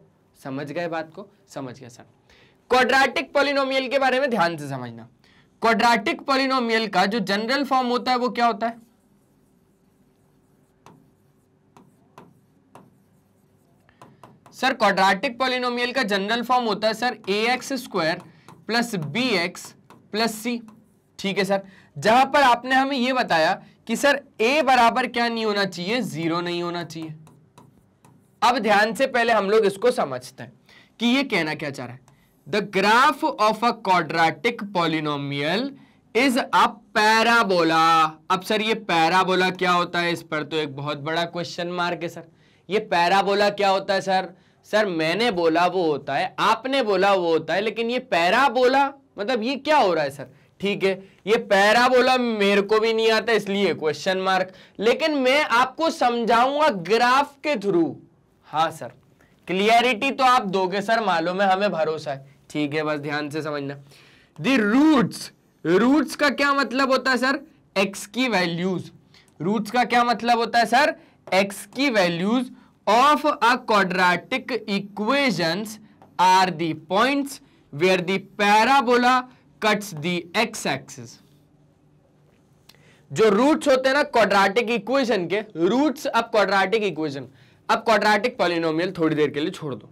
समझ गए बात को समझ गया सर क्वाड्रेटिक पॉलिनोमियल के बारे में ध्यान से समझना क्वाड्रेटिक पॉलिनोमियल का जो जनरल फॉर्म होता है वो क्या होता है सर क्वाड्रेटिक पॉलिनोमियल का जनरल फॉर्म होता है sir a x square plus b x plus c ठीक है सर जहां पर आपने हमें यह बताया कि सर ए बराबर क्या नहीं होना चाहिए जीरो नहीं होना चाहिए अब ध्यान से पहले हम लोग इसको समझते हैं कि यह कहना क्या चाह रहा है the graph of a quadratic polynomial is a parabola अब सर ये पैराबोला क्या होता है इस पर तो एक बहुत बड़ा क्वेश्चन मार्क है सर ये पैराबोला क्या होता है सर सर मैंने बोला वो होता है आपने बोला वो होता है लेकिन ये पैरा बोला मतलब ये क्या हो रहा है सर ठीक है ये पैरा बोला मेरे को भी नहीं आता इसलिए क्वेश्चन मार्क लेकिन मैं आपको समझाऊंगा ग्राफ के थ्रू हाँ सर क्लियरिटी तो आप दोगे सर मालूम है हमें भरोसा है ठीक है बस ध्यान से समझना दी रूट्स रूट्स का क्या मतलब होता है सर एक्स की वैल्यूज रूट्स का क्या मतलब होता है सर एक्स की values of a quadratic equations are the points where the parabola cuts the x-axis. जो रूट्स होते हैं ना क्वाड्रेटिक इक्वेशन के रूट्स अब क्वाड्रेटिक इक्वेशन अब क्वाड्रेटिक पॉलिनोमियल थोड़ी देर के लिए छोड़ दो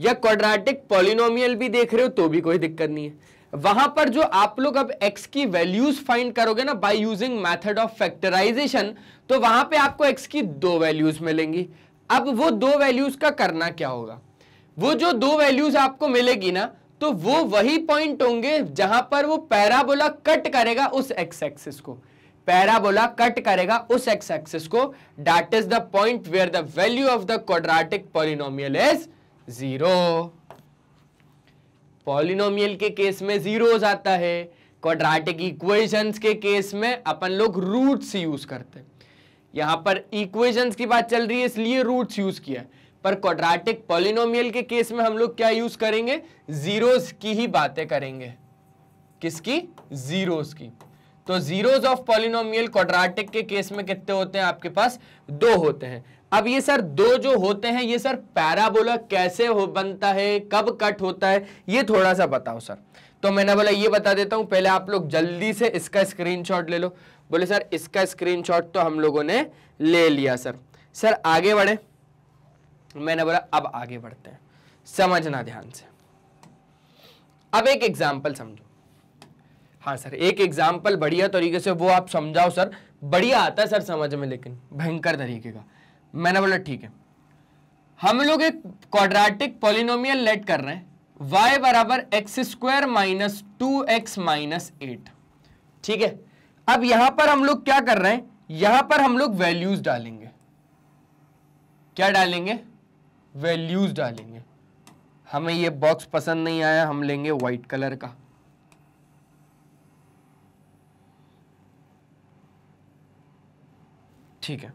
या क्वाड्रेटिक पॉलिनोमियल भी देख रहे हो तो भी कोई दिक्कत नहीं है वहां पर जो आप लोग अब x की वैल्यूज फाइंड करोगे ना by using method of factorization तो वहां पे आपको x की दो वैल्यूज मिलेंगी अब वो दो वैल्यूज का करना क्या होगा वो जो दो वैल्यूज आपको मिलेगी ना तो वो वही पॉइंट होंगे जहां पर वो पैराबोला कट करेगा उस एक्स एक्सिस को पैराबोला कट करेगा उस एक्स एक्सिस को that is the point where the value of the quadratic polynomial is zero polynomial के केस में जीरो हो जाता है क्वाड्रेटिक इक्वेशंस के केस में अपन लोग रूट्स यूज करते हैं यहां पर इक्वेशंस की बात चल रही है इसलिए रूट्स यूज किया पर क्वाड्रेटिक पॉलिनोमियल के केस में हम लोग क्या यूज करेंगे जीरोस की ही बातें करेंगे किसकी जीरोस की तो जीरोस ऑफ पॉलिनोमियल क्वाड्रेटिक के केस में कितने होते हैं आपके पास दो होते हैं अब ये सर दो जो होते हैं ये सर पैराबोला कैसे हो बनता है कब कट होता है ये थोड़ा सा बताओ सर तो मैंने बोला ये बता देता हूं पहले आप लोग जल्दी से इसका स्क्रीनशॉट ले लो बोले सर इसका स्क्रीनशॉट तो हम लोगों ने ले लिया सर सर आगे बढ़े मैंने बोला अब आगे बढ़ते हैं समझना ध्यान से अब एक एग्जाम्पल समझो हाँ सर एक एग्जाम्पल बढ़िया तरीके से वो आप समझाओ सर बढ़िया आता है सर समझ में लेकिन भयंकर तरीके का मैंने बोला ठीक है हम लोग एक क्वाड्रेटिक पॉलिनोमियल लेट कर रहे हैं y बराबर x square minus two x minus eight ठीक है अब यहां पर हम लोग क्या कर रहे हैं यहां पर हम लोग वैल्यूज डालेंगे क्या डालेंगे वैल्यूज डालेंगे हमें ये बॉक्स पसंद नहीं आया हम लेंगे व्हाइट कलर का ठीक है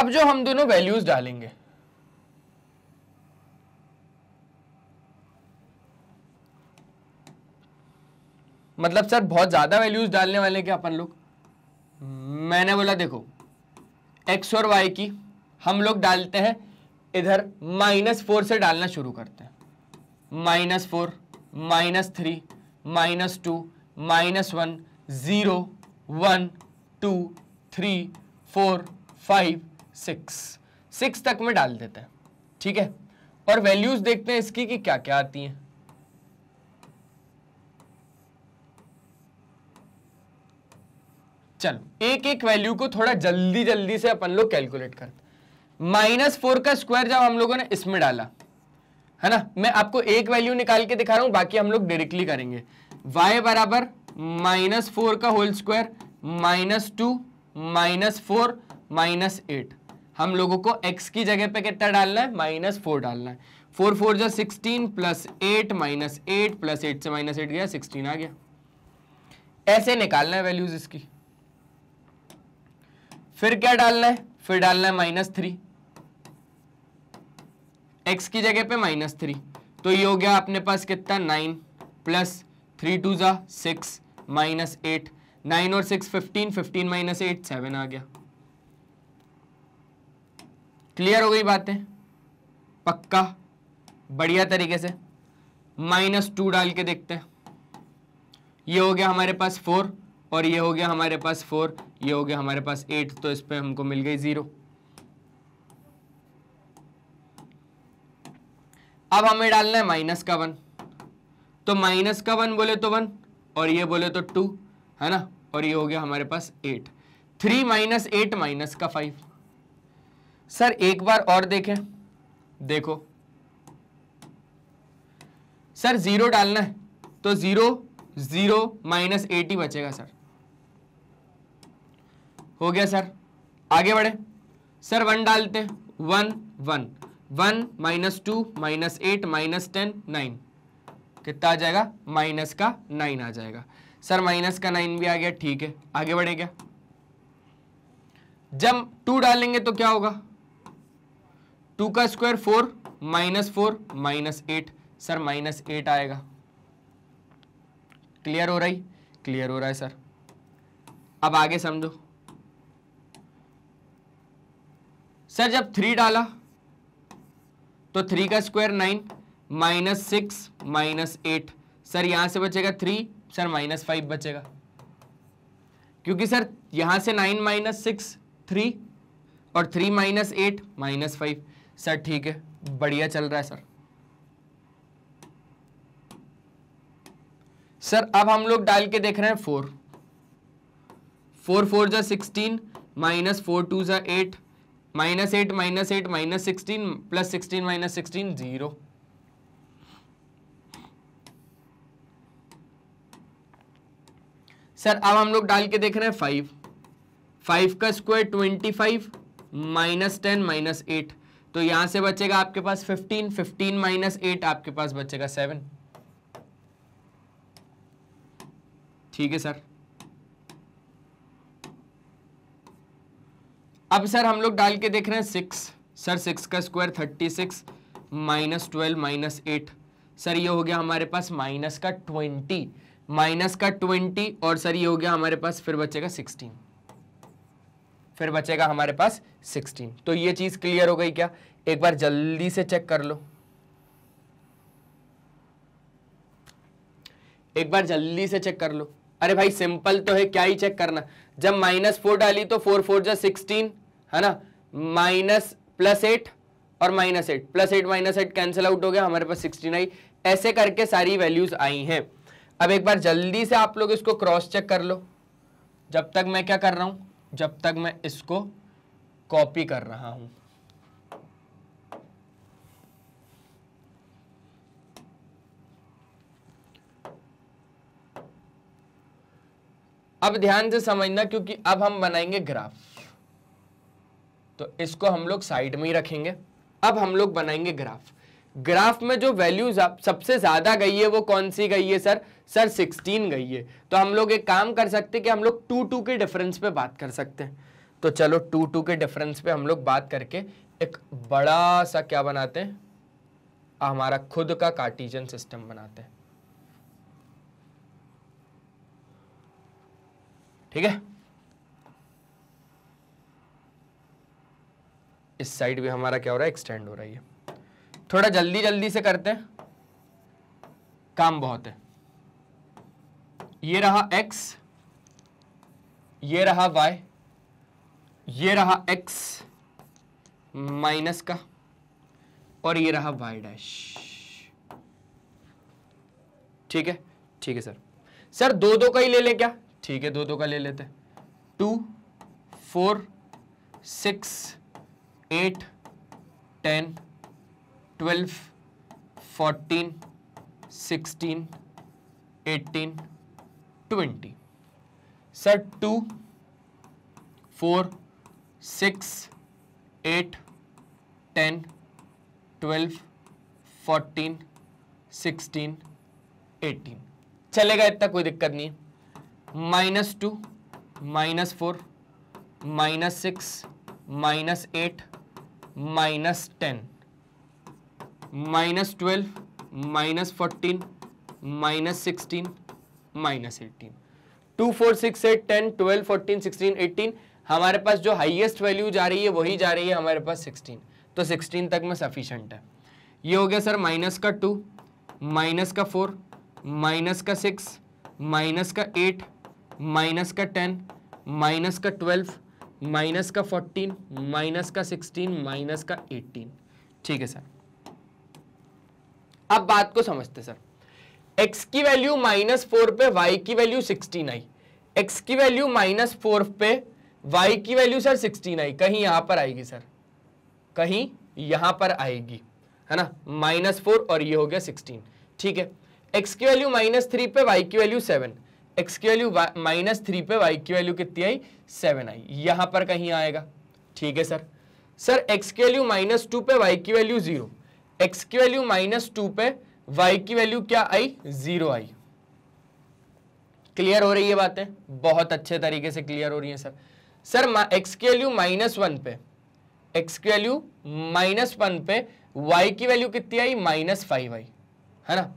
अब जो हम दोनों वैल्यूज डालेंगे मतलब सर बहुत ज़्यादा वैल्यूज डालने वाले क्या अपन लोग मैंने बोला देखो एक्स और वाई की हम लोग डालते हैं इधर माइनस फोर से डालना शुरू करते हैं minus four minus three minus two minus one zero one two three four five six six तक में डाल देते हैं ठीक है और वैल्यूज़ देखते हैं इसकी कि क्या क्या आती हैं चलो एक एक वैल्यू को थोड़ा जल्दी जल्दी से अपन लोग कैलकुलेट करते माइनस फोर का स्क्वायर जब हम लोगों ने इसमें डाला है ना मैं आपको एक वैल्यू निकाल के दिखा रहा हूं बाकी हम लोग डायरेक्टली करेंगे y बराबर माइनस फोर का whole square minus two minus four minus eight हम लोगों को x की जगह पे कितना डालना है माइनस फोर डालना है फोर फोर जो sixteen plus eight minus eight plus eight से माइनस एट गया सिक्सटीन आ गया ऐसे निकालना है वैल्यूज इसकी फिर क्या डालना है फिर डालना है माइनस थ्री एक्स की जगह पे माइनस थ्री तो ये हो गया अपने पास कितना नाइन प्लस थ्री टू ज़ा सिक्स माइनस एट नाइन और six fifteen fifteen minus eight seven आ गया क्लियर हो गई बातें पक्का बढ़िया तरीके से माइनस टू डाल के देखते हैं ये हो गया हमारे पास फोर और ये हो गया हमारे पास फोर ये हो गया हमारे पास एट तो इस पर हमको मिल गई ज़ीरो अब हमें डालना है माइनस का वन तो माइनस का वन बोले तो वन और ये बोले तो टू है ना और ये हो गया हमारे पास eight three minus eight minus का फाइव सर एक बार और देखें देखो सर जीरो डालना है तो जीरो जीरो माइनस एट ही बचेगा सर हो गया सर आगे बढ़े सर वन डालते हैं one one one minus two minus eight minus ten nine कितना आ जाएगा माइनस का नाइन आ जाएगा सर माइनस का नाइन भी आ गया ठीक है आगे बढ़े क्या जब टू डालेंगे तो क्या होगा टू का square four minus four minus eight sir minus eight आएगा क्लियर हो रही क्लियर हो रहा है सर अब आगे समझो सर जब थ्री डाला तो थ्री का square nine minus six minus eight sir यहां से बचेगा थ्री सर माइनस फाइव बचेगा क्योंकि सर यहां से नाइन माइनस सिक्स थ्री और three minus eight minus five sir ठीक है बढ़िया चल रहा है सर सर अब हम लोग डाल के देख रहे हैं फोर फोर फोर जा सिक्सटीन माइनस फोर टू जा eight minus eight minus eight minus sixteen plus sixteen minus sixteen zero sir अब हम लोग डाल के देख रहे हैं फाइव फाइव का square twenty five minus ten minus eight तो यहां से बचेगा आपके पास फिफ्टीन फिफ्टीन माइनस एट आपके पास बचेगा सेवन ठीक है सर अब सर हम लोग डाल के देख रहे हैं सिक्स सर सिक्स का square thirty six minus twelve minus eight sir ये हो गया हमारे पास माइनस का ट्वेंटी माइनस का ट्वेंटी और सर ये हो गया हमारे पास फिर बचेगा सिक्सटीन फिर बचेगा हमारे पास सिक्सटीन तो ये चीज़ क्लियर हो गई क्या एक बार जल्दी से चेक कर लो एक बार जल्दी से चेक कर लो अरे भाई सिंपल तो है क्या ही चेक करना जब माइनस फोर डाली तो फोर फोर जो सिक्सटीन है ना माइनस प्लस एट और minus eight plus eight minus eight cancel out हो गया हमारे पास सिक्सटीन आई ऐसे करके सारी वैल्यूज आई हैं अब एक बार जल्दी से आप लोग इसको क्रॉस चेक कर लो जब तक मैं क्या कर रहा हूं जब तक मैं इसको कॉपी कर रहा हूं अब ध्यान से समझना क्योंकि अब हम बनाएंगे ग्राफ तो इसको हम लोग साइड में ही रखेंगे अब हम लोग बनाएंगे ग्राफ ग्राफ में जो वैल्यूज सबसे ज़्यादा गई है वो कौन सी गई है सर सर 16 गई है तो हम लोग एक काम कर सकते हैं कि हम लोग टू टू के डिफरेंस पे बात कर सकते हैं तो चलो टू टू के डिफरेंस पे हम लोग बात करके एक बड़ा सा क्या बनाते हैं हमारा खुद का कार्टिजन सिस्टम बनाते हैं ठीक है इस साइड भी हमारा क्या हो रहा है एक्सटेंड हो रहा है थोड़ा जल्दी जल्दी से करते हैं काम बहुत है ये रहा x ये रहा y ये रहा x माइनस का और ये रहा y डैश ठीक है ठीक है सर सर दो दो का ही ले लें क्या ठीक है दो दो का ले लेते two four six eight ten twelve fourteen sixteen eighteen twenty sir two four six eight ten twelve fourteen sixteen eighteen चलेगा इतना कोई दिक्कत नहीं है minus two minus four minus six minus eight minus ten minus twelve minus fourteen minus sixteen minus eighteen two four six eight ten twelve fourteen sixteen eighteen हमारे पास जो highest value जा रही है वही जा रही है हमारे पास सिक्सटीन तो सिक्सटीन तक में सफिशेंट है ये हो गया सर माइनस का टू माइनस का फोर माइनस का सिक्स माइनस का एट माइनस का टेन माइनस का ट्वेल्व माइनस का फोर्टीन माइनस का सिक्सटीन माइनस का एटीन ठीक है सर अब बात को समझते सर x की वैल्यू माइनस फोर पे y की वैल्यू सिक्सटीन आई x की वैल्यू माइनस फोर पे y की वैल्यू सर सिक्सटीन आई कहीं यहां पर आएगी सर कहीं यहां पर आएगी है ना माइनस फोर और ये हो गया सिक्सटीन ठीक है x की वैल्यू माइनस थ्री पे y की वैल्यू सेवन एक्स की वैल्यू माइनस थ्री पे वाई की वैल्यू कितनी आई सेवन आई यहां पर कहीं आएगा ठीक है सर सर एक्स की वैल्यू माइनस टू पे वाई की वैल्यू जीरो एक्स की वैल्यू माइनस टू पे वाई की वैल्यू क्या आई जीरो आई क्लियर हो रही है बातें बहुत अच्छे तरीके से क्लियर हो रही है सर सर एक्स की वैल्यू माइनस वन पे एक्स की वैल्यू माइनस वन पे वाई की वैल्यू कितनी आई माइनस फाइव आई है ना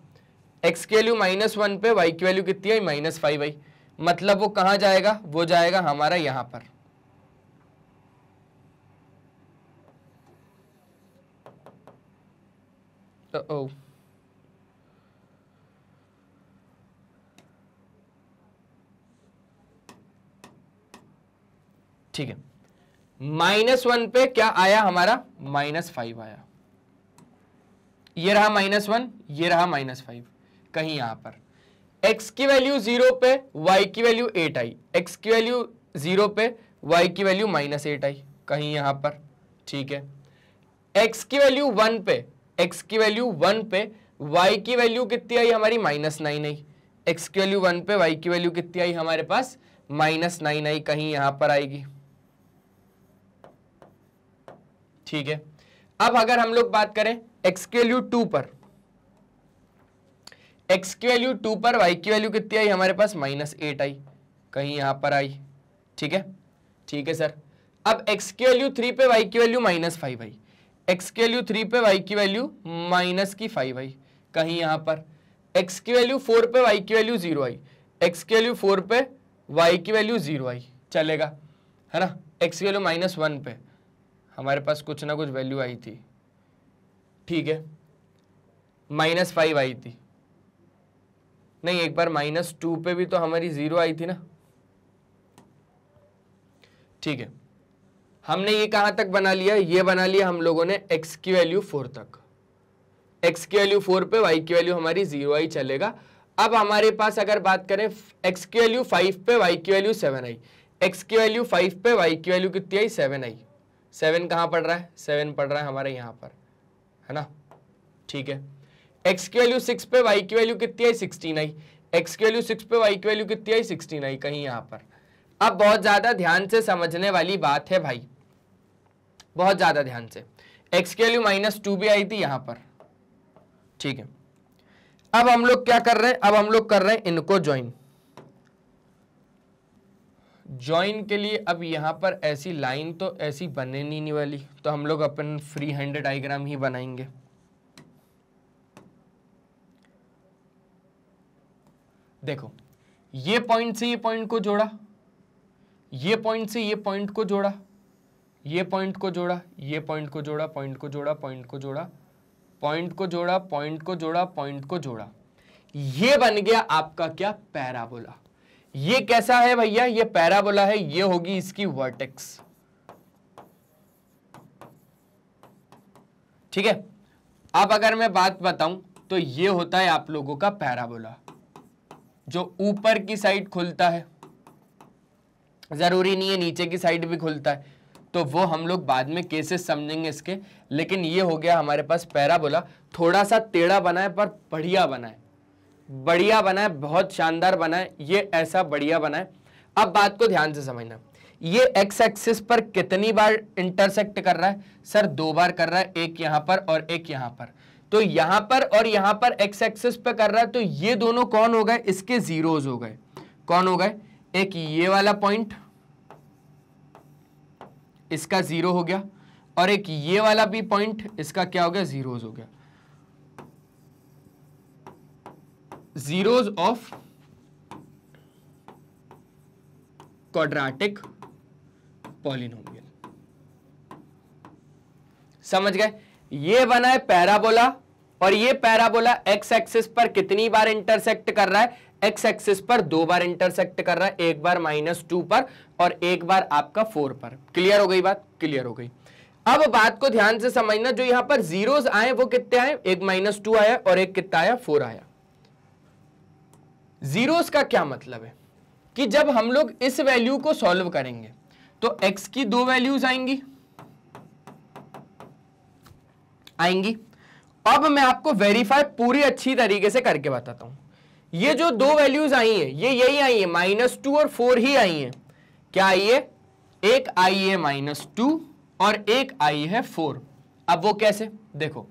एक्स की वैल्यू माइनस वन पे वाई की वैल्यू कितनी आई माइनस फाइव आई मतलब वो कहाँ जाएगा वो जाएगा हमारा यहाँ पर ओ ठीक है माइनस वन पे क्या आया हमारा माइनस फाइव आया ये रहा माइनस वन ये रहा माइनस फाइव कहीं यहां पर x की वैल्यू जीरो पे y की वैल्यू एट आई x की वैल्यू जीरो पे y की वैल्यू माइनस एट आई कहीं यहां पर ठीक है x की वैल्यू वन पे x की वैल्यू वन पे y की वैल्यू कितनी आई हमारी माइनस नाइन आई x की वैल्यू वन पे y की वैल्यू कितनी आई हमारे पास माइनस नाइन आई कहीं यहां पर आएगी ठीक है अब अगर हम लोग बात करें एक्स की वैल्यू टू पर एक्स की वैल्यू टू पर वाई की वैल्यू कितनी आई हमारे पास माइनस एट आई कहीं यहाँ पर आई ठीक है ठीक है सर अब एक्स की वैल्यू थ्री पे वाई की वैल्यू माइनस फाइव आई एक्स की वैल्यू थ्री पे वाई की वैल्यू माइनस की फाइव आई कहीं यहाँ पर एक्स की वैल्यू फोर पे वाई की वैल्यू जीरो आई एक्स की वैल्यू फोर पे वाई की वैल्यू जीरो आई चलेगा है ना एक्स की वैल्यू माइनस वन पे हमारे पास कुछ ना कुछ वैल्यू आई थी ठीक है माइनस फाइव आई थी नहीं एक बार माइनस टू पे भी तो हमारी ज़ीरो आई थी ना ठीक है हमने ये कहां तक बना लिया ये बना लिया हम लोगों ने एक्स की वैल्यू फोर तक एक्स की वैल्यू फोर पे वाई की वैल्यू हमारी जीरो आई चलेगा अब हमारे पास अगर बात करें एक्स की वैल्यू फाइव पे वाई की वैल्यू सेवन आई एक्स की वैल्यू फाइव पे वाई की वैल्यू कितनी आई सेवन आई सेवन कहां पड़ रहा है सेवन पड़ रहा है हमारे यहां पर है ना ठीक है एक्स की वैल्यू सिक्स पे वाई की वैल्यू कितनी आई सिक्सटीन आई एक्स की वैल्यू सिक्स पे वाई की वैल्यू कितनी आई सिक्सटीन आई कहीं यहां पर अब बहुत ज़्यादा ध्यान से समझने वाली बात है भाई बहुत ज़्यादा ध्यान से एक्स की वैल्यू माइनस टू भी आई थी यहां पर ठीक है अब हम लोग क्या कर रहे हैं अब हम लोग कर रहे हैं इनको ज्वाइन ज्वाइन के लिए अब यहां पर ऐसी लाइन तो ऐसी बननी नहीं वाली तो हम लोग अपन फ्री हैंड डाइग्राम ही बनाएंगे देखो ये पॉइंट से ये पॉइंट को जोड़ा ये पॉइंट से ये पॉइंट को जोड़ा ये पॉइंट को जोड़ा ये पॉइंट को जोड़ा पॉइंट को जोड़ा पॉइंट को जोड़ा पॉइंट को जोड़ा पॉइंट को जोड़ा पॉइंट को जोड़ा ये बन गया आपका क्या पैराबोला ये कैसा है भैया ये पैराबोला है ये होगी इसकी वर्टेक्स ठीक है अब अगर मैं बात बताऊं तो ये होता है आप लोगों का पैराबोला जो ऊपर की साइड खुलता है ज़रूरी नहीं है नीचे की साइड भी खुलता है तो वो हम लोग बाद में केसेस समझेंगे इसके लेकिन ये हो गया हमारे पास पैराबोला थोड़ा सा टेढ़ा बना है पर बढ़िया बना है बढ़िया बना है बहुत शानदार बना है ये ऐसा बढ़िया बना है अब बात को ध्यान से समझना ये एक्स एक्सिस पर कितनी बार इंटरसेक्ट कर रहा है सर दो बार कर रहा है एक यहां पर और एक यहां पर तो यहां पर और यहां पर एक्स एक्सेस पे कर रहा है तो ये दोनों कौन हो गए इसके जीरोज हो गए कौन हो गए एक ये वाला पॉइंट इसका जीरो हो गया और एक ये वाला भी पॉइंट इसका क्या हो गया जीरोज हो गया जीरोज ऑफ क्वाड्रेटिक पॉलिनोमियल समझ गए ये बना है पैराबोला और ये पैराबोला एक्स एक्सिस पर कितनी बार इंटरसेक्ट कर रहा है एक्स एक्सिस पर दो बार इंटरसेक्ट कर रहा है एक बार माइनस टू पर और एक बार आपका फोर पर क्लियर हो गई बात क्लियर हो गई अब बात को ध्यान से समझना जो यहां पर जीरोस आए वो कितने आए एक माइनस टू आया और एक कितना आया फोर आया जीरोस का क्या मतलब है कि जब हम लोग इस वैल्यू को सॉल्व करेंगे तो एक्स की दो वैल्यूज आएंगी आएंगी अब मैं आपको वेरीफाई पूरी अच्छी तरीके से करके बताता हूं ये जो दो वैल्यूज आई हैं ये यही आई है माइनस टू और फोर ही आई हैं क्या आई है एक आई है माइनस टू और एक आई है फोर अब वो कैसे देखो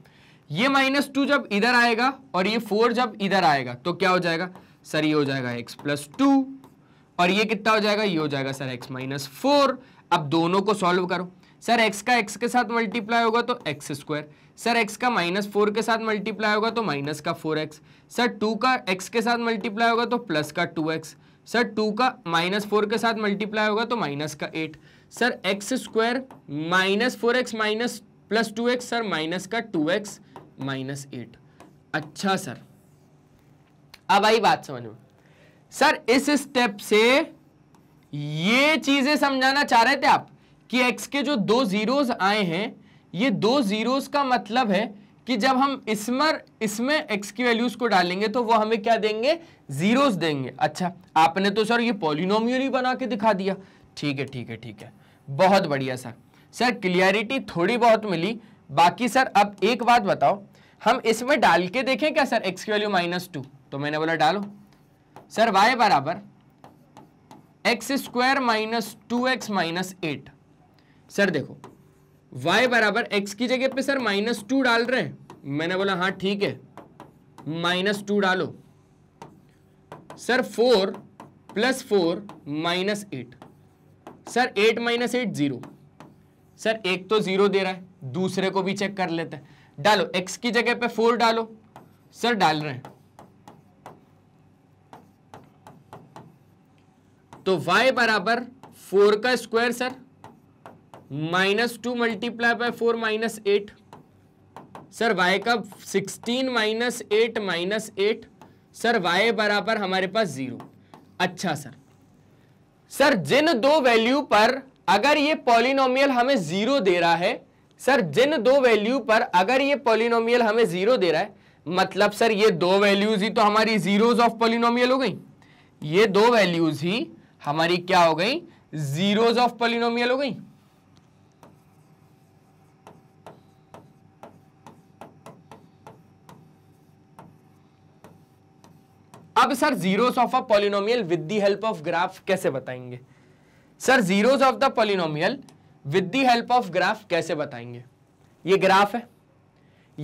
ये माइनस टू जब इधर आएगा और ये फोर जब इधर आएगा तो क्या हो जाएगा सर ये हो जाएगा एक्स प्लस टू और ये कितना हो जाएगा ये हो जाएगा सर एक्स माइनस फोर अब दोनों को सॉल्व करो सर एक्स का एक्स के साथ मल्टीप्लाई होगा तो एक्स स्क्वायर सर एक्स का माइनस फोर के साथ मल्टीप्लाई होगा तो माइनस का फोर एक्स सर टू का एक्स के साथ मल्टीप्लाई होगा तो प्लस का टू एक्स सर टू का माइनस फोर के साथ मल्टीप्लाई होगा तो माइनस का eight sir x square minus four x minus plus two x sir minus का टू एक्स माइनस एट अच्छा सर अब आई बात समझ में सर इस स्टेप से ये चीजें समझाना चाह रहे थे आप कि एक्स के जो दो ज़ीरोज़ आए हैं ये दो ज़ीरोज़ का मतलब है कि जब हम इसमर इसमें एक्स की वैल्यूज़ को डालेंगे तो वो हमें क्या देंगे ज़ीरोस देंगे अच्छा आपने तो सर ये पोलिनोम ही बना के दिखा दिया ठीक है ठीक है ठीक है बहुत बढ़िया सर सर क्लियरिटी थोड़ी बहुत मिली बाकी सर अब एक बात बताओ हम इसमें डाल के देखें क्या सर एक्स की वैल्यू माइनस टू तो मैंने बोला डालो सर वाई बराबर x square minus two x minus eight sir देखो y बराबर x की जगह पे सर माइनस टू डाल रहे हैं मैंने बोला हाँ ठीक है माइनस टू डालो sir four plus four minus eight sir eight minus eight zero sir एक तो जीरो दे रहा है दूसरे को भी चेक कर लेते हैं डालो x की जगह पे फोर डालो सर डाल रहे हैं तो y बराबर फोर का square sir minus two multiply by four minus eight sir y का sixteen minus eight minus eight sir y बराबर हमारे पास जीरो अच्छा सर सर जिन दो वैल्यू पर अगर ये पॉलिनोमियल हमें जीरो दे रहा है सर जिन दो वैल्यू पर अगर ये पॉलिनोमियल हमें जीरो दे रहा है मतलब सर ये दो वैल्यूज ही तो हमारी जीरोज ऑफ पॉलिनोमियल हो गई ये दो वैल्यूज ही हमारी क्या हो गई जीरोज ऑफ पॉलिनोमियल हो गई अब sir zeros of a polynomial with the help of graph कैसे बताएंगे sir zeros of the polynomial with the help of graph कैसे बताएंगे ये ग्राफ है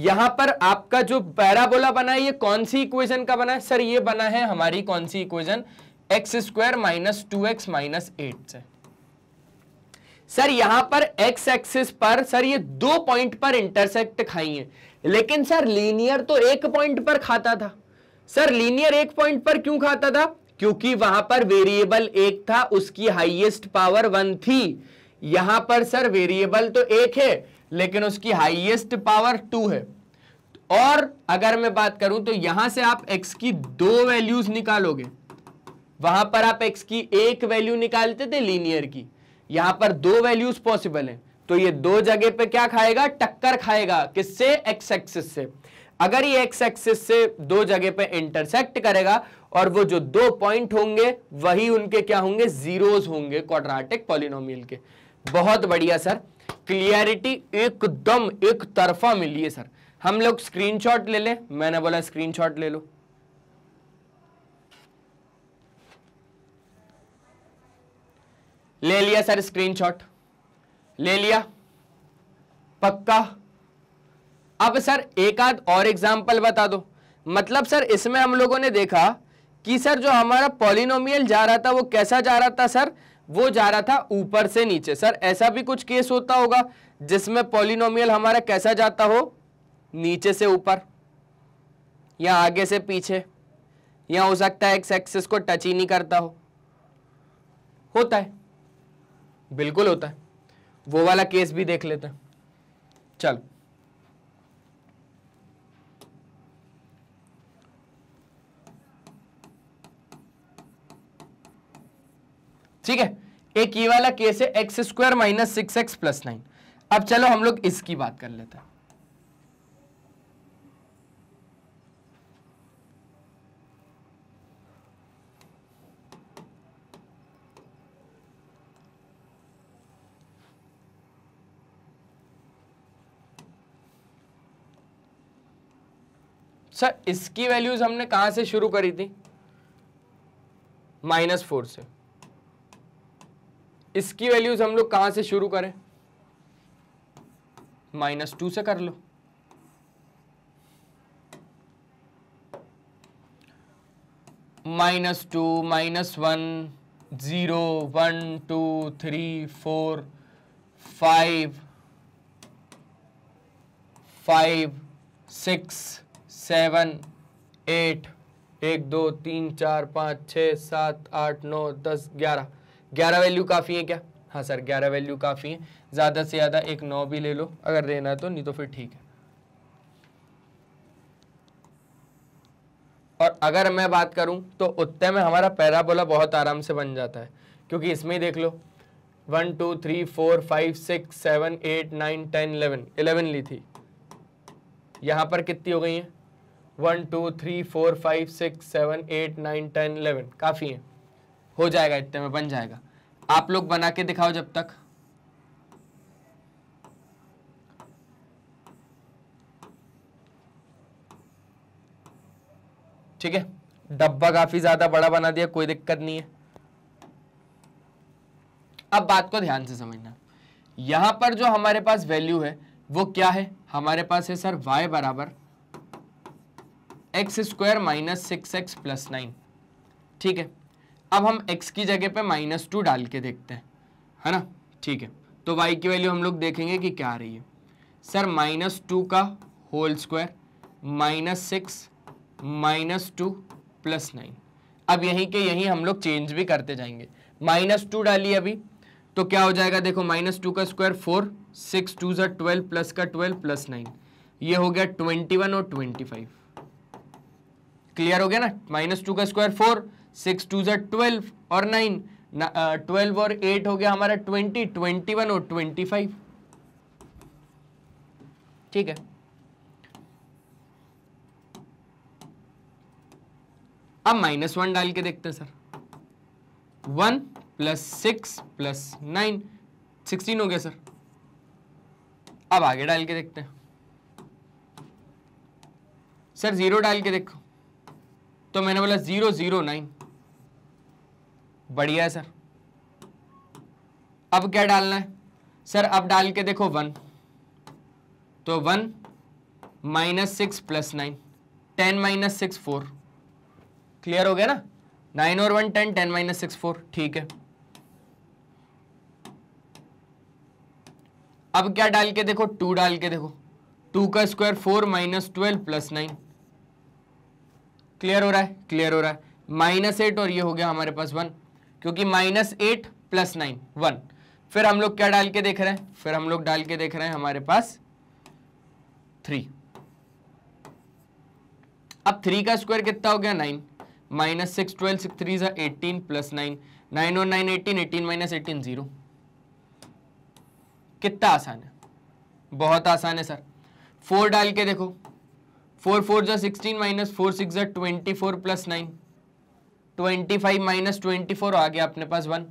यहां पर आपका जो पैराबोला बना है ये कौन सी इक्वेशन का बना है सर ये बना है हमारी कौन सी equation x square minus two x minus eight से सर यहां पर एक्स एक्सिस पर सर ये दो पॉइंट पर इंटरसेक्ट खाई है लेकिन सर लीनियर तो एक पॉइंट पर खाता था सर लीनियर एक पॉइंट पर क्यों खाता था क्योंकि वहां पर वेरिएबल एक था उसकी हाईएस्ट पावर वन थी यहां पर सर वेरिएबल तो एक है लेकिन उसकी हाईएस्ट पावर टू है और अगर मैं बात करूं तो यहां से आप x की दो वैल्यूज निकालोगे वहां पर आप x की एक वैल्यू निकालते थे लीनियर की यहां पर दो वैल्यूज पॉसिबल हैं तो ये दो जगह पे क्या खाएगा टक्कर खाएगा किससे एक्स एक्सिस से अगर ये एक्स एक्सिस से दो जगह पे इंटरसेक्ट करेगा और वो जो दो पॉइंट होंगे वही उनके क्या होंगे जीरोस होंगे क्वाड्रेटिक पॉलिनोमियल के बहुत बढ़िया सर क्लियरिटी एकदम एक तरफा मिली है सर हम लोग स्क्रीनशॉट ले लें मैंने बोला स्क्रीनशॉट ले लो ले लिया सर स्क्रीनशॉट ले लिया पक्का अब सर एक आध और एग्जाम्पल बता दो मतलब सर इसमें हम लोगों ने देखा कि सर जो हमारा पॉलिनोमियल जा रहा था वो कैसा जा रहा था सर वो जा रहा था ऊपर से नीचे सर ऐसा भी कुछ केस होता होगा जिसमें पॉलिनोमियल हमारा कैसा जाता हो नीचे से ऊपर या आगे से पीछे या हो सकता है एक सेक्सेस को टच ही नहीं करता हो होता है बिल्कुल होता है वो वाला केस भी देख लेते हैं चलो ठीक है एक ये वाला केस है x square minus six x plus nine अब चलो हम लोग इसकी बात कर लेते हैं सर इसकी वैल्यूज हमने कहां से शुरू करी थी माइनस फोर से इसकी वैल्यूज हम लोग कहाँ से शुरू करें माइनस टू से कर लो minus two minus one zero one two three four five five six seven eight एक दो तीन चार पाँच छः सात आठ नौ दस ग्यारह ग्यारह वैल्यू काफ़ी है क्या हाँ सर ग्यारह वैल्यू काफ़ी है ज़्यादा से ज़्यादा एक नौ भी ले लो अगर देना है तो नहीं तो फिर ठीक है और अगर मैं बात करूं तो उत्तर में हमारा पैराबोला बहुत आराम से बन जाता है क्योंकि इसमें ही देख लो one two three four five six seven eight nine ten eleven eleven ली थी यहाँ पर कितनी हो गई है one two three four five six seven eight nine ten eleven काफ़ी हैं हो जाएगा इतने में बन जाएगा आप लोग बना के दिखाओ जब तक ठीक है डब्बा काफी ज्यादा बड़ा बना दिया कोई दिक्कत नहीं है अब बात को ध्यान से समझना यहां पर जो हमारे पास वैल्यू है वो क्या है हमारे पास है सर y बराबर x square minus six x plus nine ठीक है अब हम x की जगह पे माइनस टू डाल के देखते हैं है ना ठीक है तो y की वैल्यू हम लोग देखेंगे कि क्या आ रही है सर माइनस टू का whole square minus six minus two plus nine अब यहीं के यहीं हम लोग चेंज भी करते जाएंगे माइनस टू डालिए अभी तो क्या हो जाएगा देखो माइनस टू का स्क्वायर फोर सिक्स टू ज़ा ट्वेल्व प्लस का ट्वेल्व प्लस नाइन ये हो गया ट्वेंटी वन और ट्वेंटी फाइव क्लियर हो गया ना माइनस टू का स्क्वायर फोर सिक्स टू ज़ा ट्वेल्व और नाइन ट्वेल्व और एट हो गया हमारा ट्वेंटी ट्वेंटी वन और ट्वेंटी फाइव ठीक है अब माइनस वन डाल के देखते हैं sir one plus six plus nine sixteen हो गया सर अब आगे डाल के देखते हैं सर जीरो डाल के देखो तो मैंने बोला जीरो जीरो नाइन बढ़िया है सर अब क्या डालना है सर अब डाल के देखो वन तो one minus six plus nine ten minus six four clear हो गया ना नाइन और one ten ten minus six four ठीक है अब क्या डाल के देखो टू डाल के देखो टू का square four minus twelve plus nine clear हो रहा है क्लियर हो रहा है माइनस एट और ये हो गया हमारे पास वन क्योंकि minus eight plus nine one फिर हम लोग क्या डाल के देख रहे हैं फिर हम लोग डाल के देख रहे हैं हमारे पास थ्री अब थ्री का स्क्वायर कितना हो गया nine minus six twelve six three ज़ा एटीन प्लस नाइन नाइन और nine eighteen eighteen minus eighteen zero कितना आसान है बहुत आसान है सर फोर डाल के देखो फोर फोर जो सिक्सटीन माइनस फोर सिक्स ज़ा twenty four plus nine twenty five minus twenty four आ गया अपने पास वन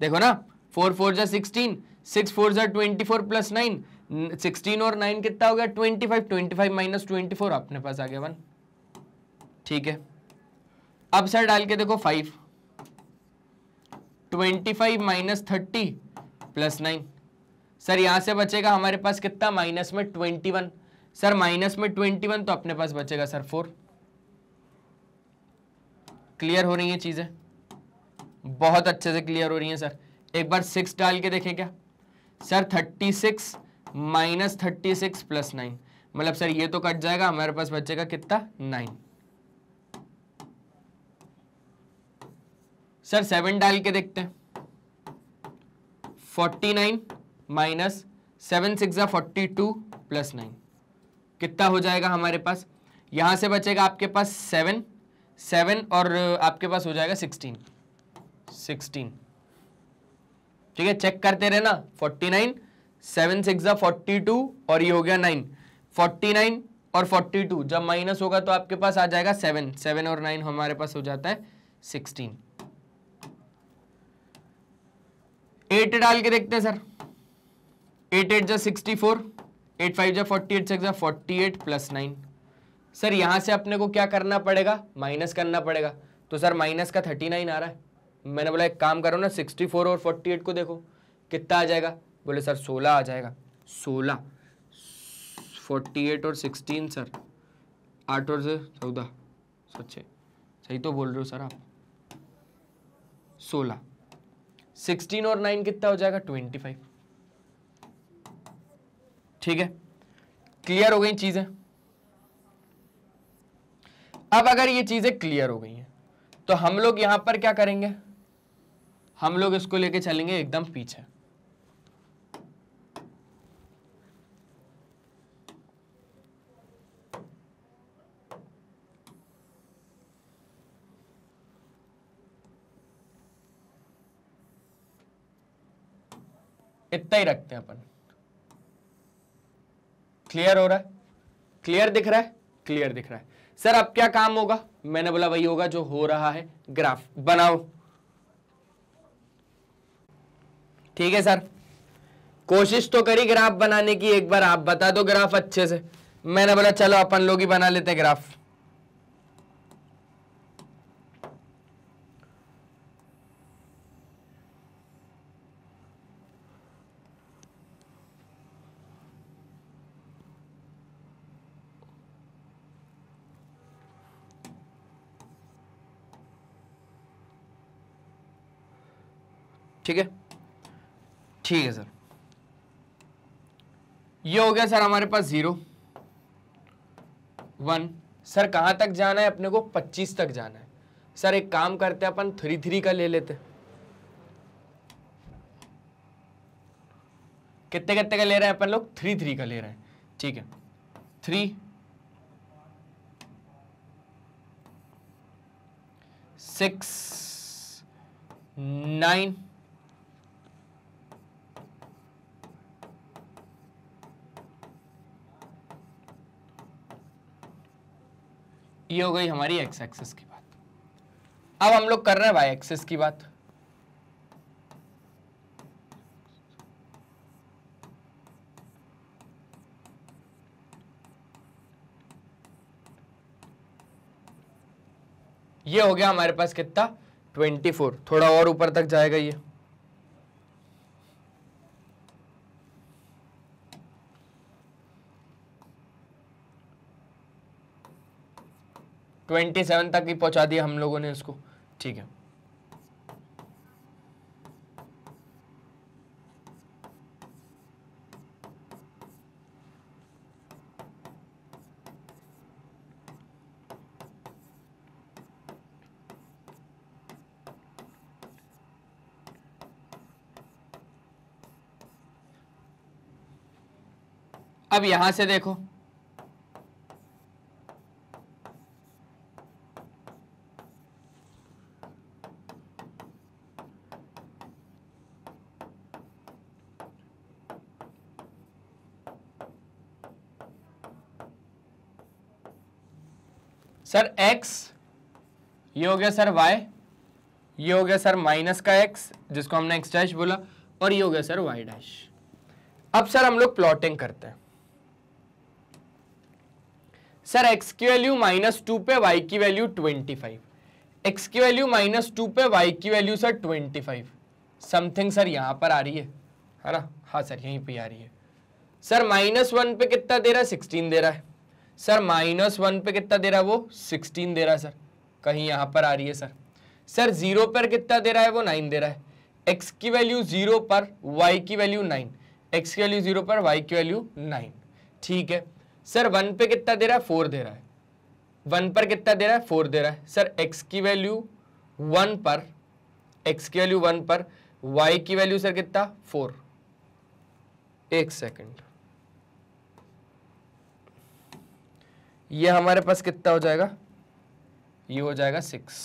देखो ना फोर फोर जा सिक्सटीन सिक्स फोर जा twenty four plus nine sixteen और नाइन कितना हो गया twenty five twenty five minus twenty four अपने पास आ गया वन ठीक है अब सर डाल के देखो five twenty five minus thirty plus nine sir यहाँ से बचेगा हमारे पास कितना माइनस में ट्वेंटी वन सर माइनस में ट्वेंटी वन तो अपने पास बचेगा सर फोर क्लियर हो रही हैं चीज़ें बहुत अच्छे से क्लियर हो रही हैं सर एक बार सिक्स डाल के देखें क्या sir thirty six minus thirty six plus nine मतलब सर ये तो कट जाएगा हमारे पास बचेगा कितना नाइन सर सेवन डाल के देखते हैं forty nine minus seven six forty two plus nine कितना हो जाएगा हमारे पास यहां से बचेगा आपके पास सेवन सेवन और आपके पास हो जाएगा सिक्सटीन सिक्सटीन ठीक है चेक करते रहे ना forty nine seven six forty two और ये हो गया नाइन फोर्टी नाइन और फोर्टी टू जब माइनस होगा तो आपके पास आ जाएगा सेवन सेवन और नाइन हमारे पास हो जाता है सिक्सटीन एट डाल के देखते हैं सर एट एट जा सिक्सटी फोर एट फाइव जो forty eight six forty eight plus nine sir यहाँ से अपने को क्या करना पड़ेगा माइनस करना पड़ेगा तो सर माइनस का थर्टी नाइन आ रहा है मैंने बोला एक काम करो ना सिक्सटी फोर और फोर्टी एट को देखो कितना आ जाएगा बोले सर सोलह आ जाएगा सोलह फोर्टी एट और सिक्सटीन सर आठ और से चौदह सोचे सही तो बोल रहे हो सर आप सोलह सिक्सटीन और नाइन कितना हो जाएगा ट्वेंटी फाइव ठीक है क्लियर हो गई चीज़ें अब अगर ये चीज़ें क्लियर हो गई हैं तो हम लोग यहां पर क्या करेंगे हम लोग इसको लेके चलेंगे एकदम पीछे इतना ही रखते हैं अपन क्लियर हो रहा है क्लियर दिख रहा है क्लियर दिख रहा है सर अब क्या काम होगा मैंने बोला वही होगा जो हो रहा है ग्राफ बनाओ ठीक है सर कोशिश तो करी ग्राफ बनाने की एक बार आप बता दो ग्राफ अच्छे से मैंने बोला चलो अपन लोग ही बना लेते ग्राफ ठीक है ठीक है सर ये हो गया सर हमारे पास ज़ीरो वन सर कहां तक जाना है अपने को पच्चीस तक जाना है सर एक काम करते हैं अपन थ्री थ्री का ले लेते कितने कितने का ले रहे हैं अपन लोग थ्री थ्री का ले रहे हैं ठीक है थ्री सिक्स नाइन ये हो गई हमारी एक्स एक्सेस की बात अब हम लोग कर रहे हैं वाई एक्सेस की बात ये हो गया हमारे पास कितना 24 थोड़ा और ऊपर तक जाएगा ये ट्वेंटी सेवन तक ही पहुंचा दिया हम लोगों ने इसको ठीक है अब यहां से देखो सर एक्स ये हो गया सर वाई ये हो गया सर माइनस का एक्स जिसको हमने एक्स डैश बोला और ये हो गया सर वाई डैश अब सर हम लोग प्लॉटिंग करते हैं सर एक्स की वैल्यू माइनस टू पे वाई की वैल्यू ट्वेंटी फाइव एक्स की वैल्यू माइनस टू पे वाई की value sir twenty five something sir यहाँ पर आ रही है है ना हाँ सर यहीं पे आ रही है सर माइनस वन पे कितना दे रहा है सिक्सटीन दे रहा है सर माइनस वन पे कितना दे रहा है वो सिक्सटीन दे रहा है सर कहीं यहाँ पर आ रही है सर सर जीरो पर कितना दे रहा है वो नाइन दे रहा है एक्स की वैल्यू जीरो पर वाई की वैल्यू नाइन एक्स की वैल्यू जीरो पर वाई की वैल्यू नाइन ठीक है सर वन पे कितना दे रहा है फोर दे रहा है वन पर कितना दे रहा है फोर दे रहा है सर एक्स की वैल्यू वन पर एक्स की वैल्यू वन पर वाई की वैल्यू सर कितना फोर एक सेकेंड ये हमारे पास कितना हो जाएगा ये हो जाएगा सिक्स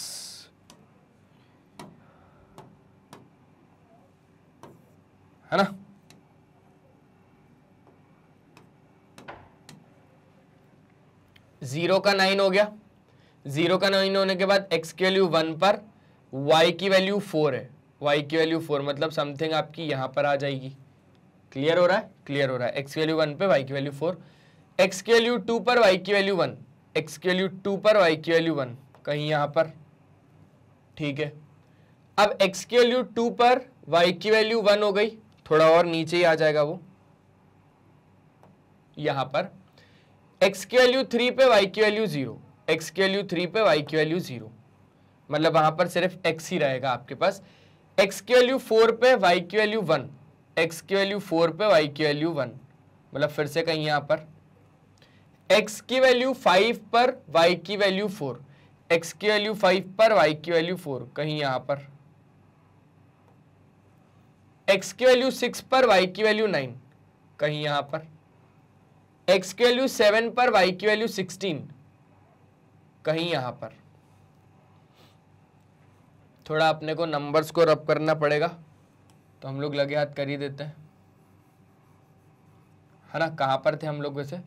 है ना जीरो का नाइन हो गया जीरो का नाइन होने के बाद एक्स की वैल्यू वन पर वाई की वैल्यू फोर है वाई की वैल्यू फोर मतलब समथिंग आपकी यहां पर आ जाएगी क्लियर हो रहा है क्लियर हो रहा है एक्स वैल्यू वन पे वाई की वैल्यू फोर एक्स की वैल्यू टू पर वाई की वैल्यू वन एक्स की वैल्यू टू पर वाई की वैल्यू वन कहीं यहां पर ठीक है अब एक्स की वैल्यू टू पर वाई की वैल्यू वन हो गई थोड़ा और नीचे ही आ जाएगा वो यहां पर एक्स की वैल्यू थ्री पे वाई की वैल्यू जीरो एक्स की वैल्यू थ्री पे वाई की वैल्यू जीरो मतलब वहां पर सिर्फ एक्स ही रहेगा आपके पास एक्स की वैल्यू फोर पे वाई की वैल्यू वन एक्स की वैल्यू फोर पे वाई की वैल्यू वन मतलब फिर से कहीं यहां पर एक्स की वैल्यू फाइव पर वाई की वैल्यू फोर एक्स की वैल्यू फाइव पर वाई की वैल्यू फोर कहीं यहां पर एक्स की वैल्यू सिक्स पर वाई की वैल्यू नाइन कहीं यहां पर एक्स की वैल्यू सेवन पर वाई की वैल्यू सिक्सटीन कहीं यहां पर थोड़ा अपने को नंबर्स को रब करना पड़ेगा तो हम लोग लगे हाथ कर ही देते हैं है ना कहां पर थे हम लोग वैसे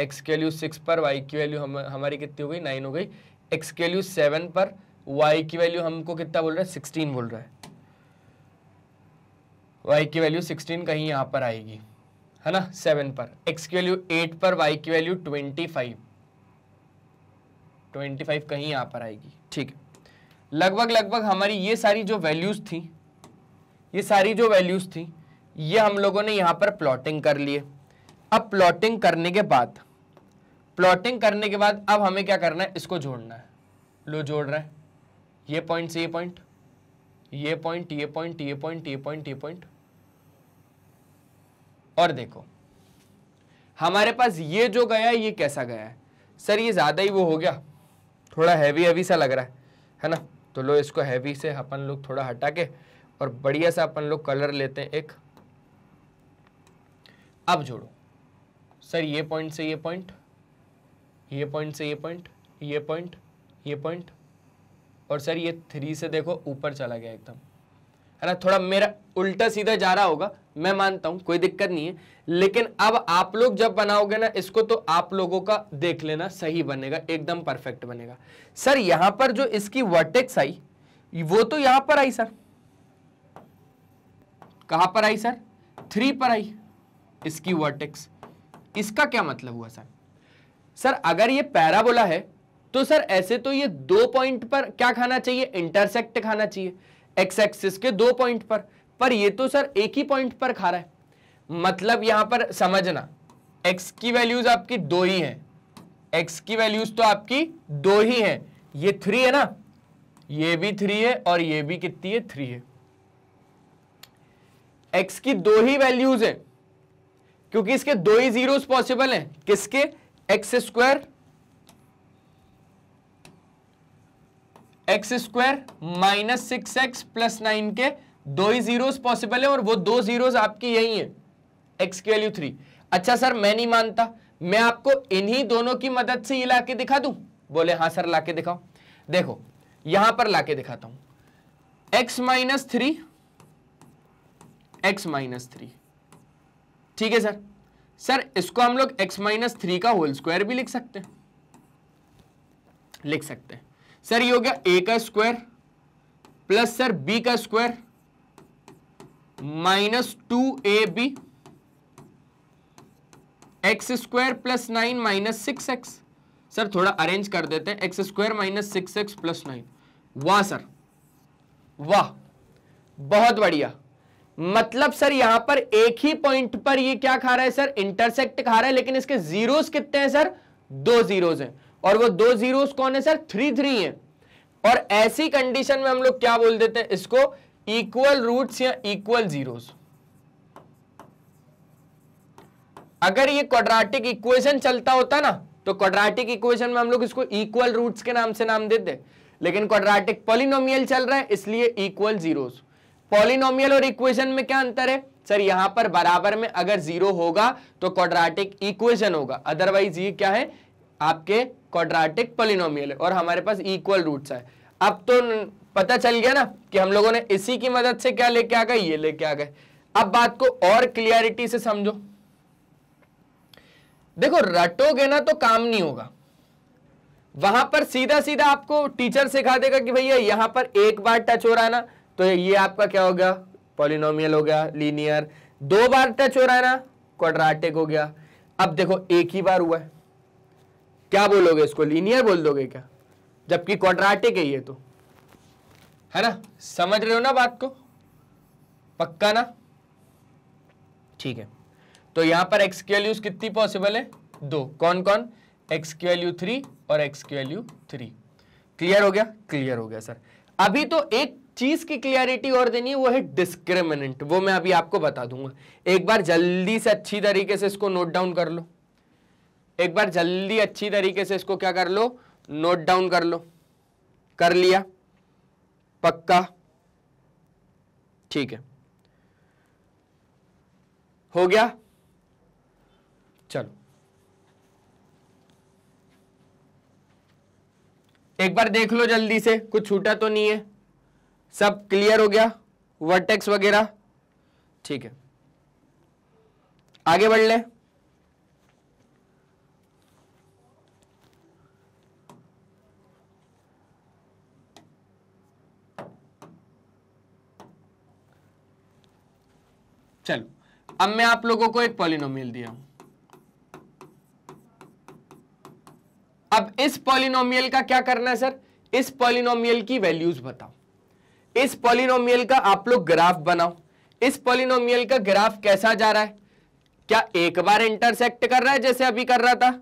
एक्स के वैल्यू सिक्स पर वाई की वैल्यू हम हमारी कितनी हो गई नाइन हो गई एक्स के वैल्यू सेवन पर वाई की वैल्यू हमको कितना बोल रहा है सिक्सटीन बोल रहा है वाई की वैल्यू सिक्सटीन कहीं यहाँ पर आएगी है ना सेवन पर एक्स की वैल्यू एट पर वाई की value twenty five twenty five कहीं यहाँ पर आएगी ठीक है लगभग लगभग हमारी ये सारी जो वैल्यूज़ थी ये सारी जो वैल्यूज़ थी ये हम लोगों ने यहाँ पर प्लॉटिंग कर लिए अब प्लॉटिंग करने के बाद प्लॉटिंग करने के बाद अब हमें क्या करना है इसको जोड़ना है लो जोड़ रहे हैं ये पॉइंट से ये पॉइंट ये पॉइंट ये पॉइंट ये पॉइंट ये पॉइंट ये पॉइंट और देखो हमारे पास ये जो गया ये कैसा गया है सर ये ज़्यादा ही वो हो गया थोड़ा हैवी हैवी सा लग रहा है है ना तो लो इसको हैवी से अपन लोग थोड़ा हटा के और बढ़िया सा अपन लोग कलर लेते हैं एक अब जोड़ो सर ये पॉइंट से ये पॉइंट ये पॉइंट से ये पॉइंट ये पॉइंट ये पॉइंट और सर ये थ्री से देखो ऊपर चला गया एकदम है ना थोड़ा मेरा उल्टा सीधा जा रहा होगा मैं मानता हूँ कोई दिक्कत नहीं है लेकिन अब आप लोग जब बनाओगे ना इसको तो आप लोगों का देख लेना सही बनेगा एकदम परफेक्ट बनेगा सर यहाँ पर जो इसकी वर्टेक्स आई वो तो यहाँ पर आई सर कहाँ पर आई सर थ्री पर आई इसकी वर्टेक्स इसका क्या मतलब हुआ सर सर अगर ये पैराबोला है तो सर ऐसे तो ये दो पॉइंट पर क्या खाना चाहिए इंटरसेक्ट खाना चाहिए एक्स एक्सिस के दो पॉइंट पर पर ये तो सर एक ही पॉइंट पर खा रहा है मतलब यहां पर समझना एक्स की वैल्यूज आपकी दो ही हैं एक्स की वैल्यूज तो आपकी दो ही हैं ये थ्री है ना ये भी थ्री है और ये भी कितनी है थ्री है एक्स की दो ही वैल्यूज है क्योंकि इसके दो ही जीरोस पॉसिबल हैं किसके x square x square minus six x plus nine के दो ही जीरोस पॉसिबल है और वो दो जीरोस आपकी यही है एक्स की वैल्यू थ्री अच्छा सर मैं नहीं मानता मैं आपको इन्हीं दोनों की मदद से ये लाके दिखा दूं बोले हां सर लाके दिखाओ देखो यहां पर लाके दिखाता हूं x minus three x minus three ठीक है सर सर इसको हम लोग x माइनस थ्री का होल स्क्वायर भी लिख सकते हैं लिख सकते हैं सर ये हो गया a का स्क्वायर प्लस सर b का square minus two a b x square plus nine minus six x sir थोड़ा अरेंज कर देते हैं x square minus six x plus nine वाह सर वाह बहुत बढ़िया मतलब सर यहां पर एक ही पॉइंट पर ये क्या खा रहा है सर इंटरसेक्ट खा रहा है लेकिन इसके जीरोस कितने हैं सर दो जीरोस हैं और वो दो जीरोस कौन है सर थ्री थ्री हैं और ऐसी कंडीशन में हम लोग क्या बोल देते हैं इसको इक्वल रूट्स या इक्वल जीरोस अगर ये क्वाड्रेटिक इक्वेशन चलता होता ना तो क्वाड्रेटिक इक्वेशन में हम लोग इसको इक्वल रूट्स के नाम से नाम देते लेकिन क्वाड्रेटिक पॉलिनोमियल चल रहा है इसलिए इक्वल जीरोस पॉलिनोमियल और इक्वेशन में क्या अंतर है सर यहां पर बराबर में अगर जीरो होगा तो क्वाड्रेटिक इक्वेशन होगा अदरवाइज ये क्या है आपके क्वाड्रेटिक पॉलिनोमियल और हमारे पास इक्वल रूट्स है अब तो पता चल गया ना कि हम लोगों ने इसी की मदद से क्या लेके आ गए ये लेके आ गए अब बात को और क्लियरिटी से समझो देखो रटोगे ना तो काम नहीं होगा वहां पर सीधा सीधा आपको टीचर सिखा देगा कि भैया यहां पर एक बार टच हो रहा है ना तो ये आपका क्या हो गया पॉलिनोमियल हो गया लीनियर दो बार टच हो रहा है ना क्वाड्रेटिक हो गया अब देखो एक ही बार हुआ है क्या बोलोगे इसको लीनियर बोल दोगे क्या जबकि क्वाड्रेटिक है ये तो है ना समझ रहे हो ना बात को पक्का ना ठीक है तो यहां पर एक्स की वैल्यूज कितनी पॉसिबल है दो कौन कौन एक्स की वैल्यू थ्री और एक्स की वैल्यू थ्री क्लियर हो गया क्लियर हो गया सर अभी तो एक चीज की क्लियरिटी और देनी है वो है डिस्क्रिमिनेंट वो मैं अभी आपको बता दूंगा एक बार जल्दी से अच्छी तरीके से इसको नोट डाउन कर लो एक बार जल्दी अच्छी तरीके से इसको क्या कर लो नोट डाउन कर लो कर लिया पक्का ठीक है हो गया चलो एक बार देख लो जल्दी से कुछ छूटा तो नहीं है सब क्लियर हो गया वर्टेक्स वगैरह ठीक है आगे बढ़ लें चलो अब मैं आप लोगों को एक पॉलिनोमियल दिया हूं अब इस पॉलिनोमियल का क्या करना है सर इस पॉलिनोमियल की वैल्यूज बताओ इस पॉलिनोमियल का आप लोग ग्राफ बनाओ इस पॉलिनोमियल का ग्राफ कैसा जा रहा है क्या एक बार इंटरसेक्ट कर रहा है जैसे अभी कर रहा था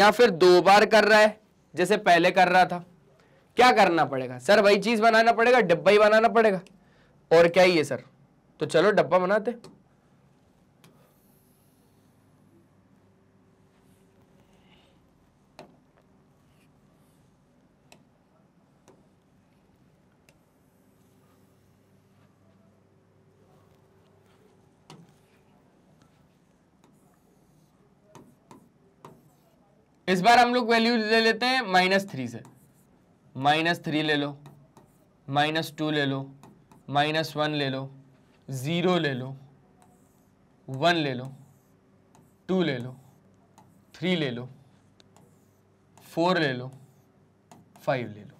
या फिर दो बार कर रहा है जैसे पहले कर रहा था क्या करना पड़ेगा सर वही चीज बनाना पड़ेगा डब्बा ही बनाना पड़ेगा और क्या ही है सर तो चलो डब्बा बनाते इस बार हम लोग वैल्यू ले लेते हैं माइनस थ्री से माइनस थ्री ले लो माइनस टू ले लो माइनस वन ले लो ज़ीरो ले लो वन ले लो टू ले लो थ्री ले लो फोर ले लो फाइव ले लो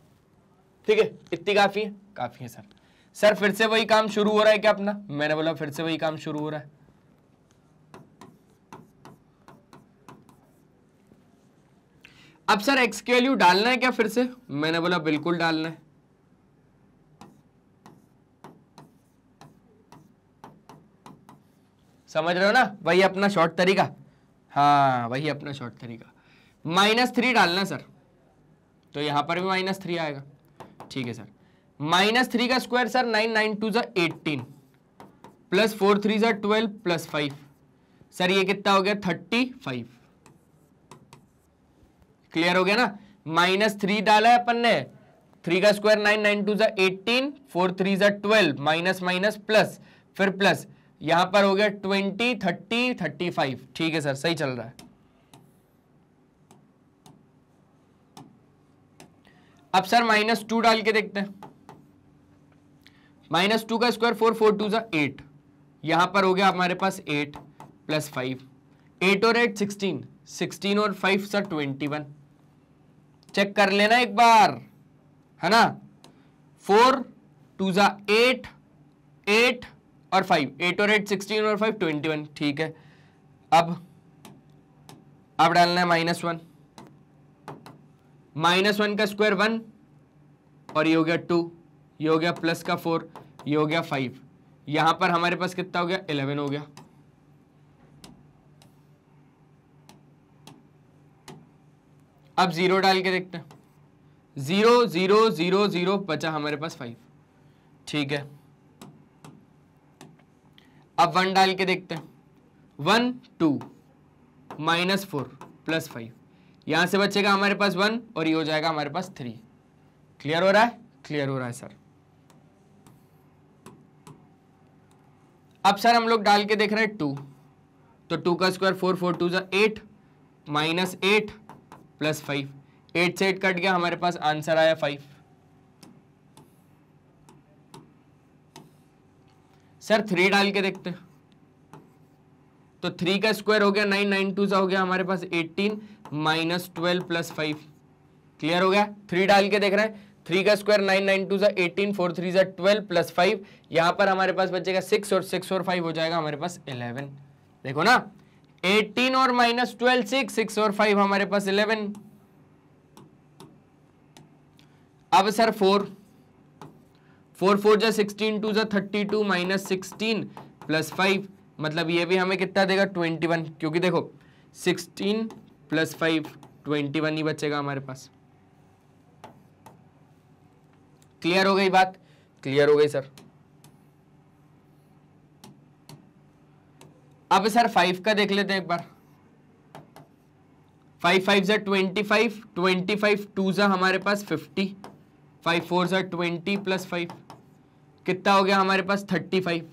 ठीक है इतनी काफ़ी है काफ़ी है सर सर फिर से वही काम शुरू हो रहा है क्या अपना मैंने बोला फिर से वही काम शुरू हो रहा है अब सर एक्स की वैल्यू डालना है क्या फिर से मैंने बोला बिल्कुल डालना है समझ रहे हो ना वही अपना शॉर्ट तरीका हाँ वही अपना शॉर्ट तरीका माइनस थ्री डालना सर तो यहां पर भी माइनस थ्री आएगा ठीक है सर माइनस थ्री का square sir nine nine two जो एट्टीन प्लस फोर थ्री जो ट्वेल्व प्लस फाइव सर ये कितना हो गया थर्टी फाइव क्लियर हो गया ना माइनस थ्री डाला है अपन ने थ्री का स्क्वायर नाइन नाइन टू जो एटीन फोर थ्री जो ट्वेल्व माइनस माइनस प्लस फिर प्लस यहां पर हो गया ट्वेंटी थर्टी थर्टी फाइव ठीक है सर सही चल रहा है अब सर माइनस टू डाल के देखते हैं माइनस टू का स्क्वायर फोर फोर टू जो एट यहां पर हो गया हमारे पास एट प्लस फाइव एट और एट सिक्सटीन सिक्सटीन और five sir twenty one check कर लेना एक बार है ना फोर टू ज़ा एट एट और फाइव एट और एट सिक्सटीन और फाइव ट्वेंटी वन ठीक है अब अब डालना है माइनस वन माइनस वन का स्क्वायर वन और ये हो गया टू ये हो गया प्लस का फोर ये हो गया फाइव यहां पर हमारे पास कितना हो गया इलेवन हो गया अब ज़ीरो डाल के देखते हैं ज़ीरो ज़ीरो ज़ीरो ज़ीरो बचा हमारे पास फाइव ठीक है अब वन डाल के देखते हैं one two minus four plus five यहां से बचेगा हमारे पास वन और ये हो जाएगा हमारे पास थ्री क्लियर हो रहा है क्लियर हो रहा है सर अब सर हम लोग डाल के देख रहे हैं टू तो टू का स्क्वायर फोर फोर टू जो eight minus eight plus five eight से एट कट गया हमारे पास आंसर आया फाइव सर थ्री डाल के देखते हैं तो थ्री का स्क्वायर हो गया नाइन नाइन टू सा हो गया हमारे पास eighteen minus twelve plus five clear हो गया थ्री डाल के देख रहे हैं थ्री का स्क्वायर नाइन नाइन टू सा एटीन फोर थ्री सा ट्वेल्व प्लस फाइव यहां पर हमारे पास बचेगा सिक्स और सिक्स और फाइव हो जाएगा हमारे पास इलेवन देखो ना एटीन और माइनस ट्वेल्व सिक्स सिक्स और फाइव हमारे पास इलेवन अब सर फोर फोर फोर जा सिक्सटीन टू जो thirty two minus sixteen plus five मतलब ये भी हमें कितना देगा ट्वेंटी वन क्योंकि देखो sixteen plus five twenty one ही बचेगा हमारे पास क्लियर हो गई बात क्लियर हो गई सर अब सर फाइव का देख लेते हैं एक बार फाइव फाइव जै twenty five twenty five two ज़ा हमारे पास फिफ्टी फाइव फोर जै ट्वेंटी प्लस फाइव कितना हो गया हमारे पास थर्टी फाइव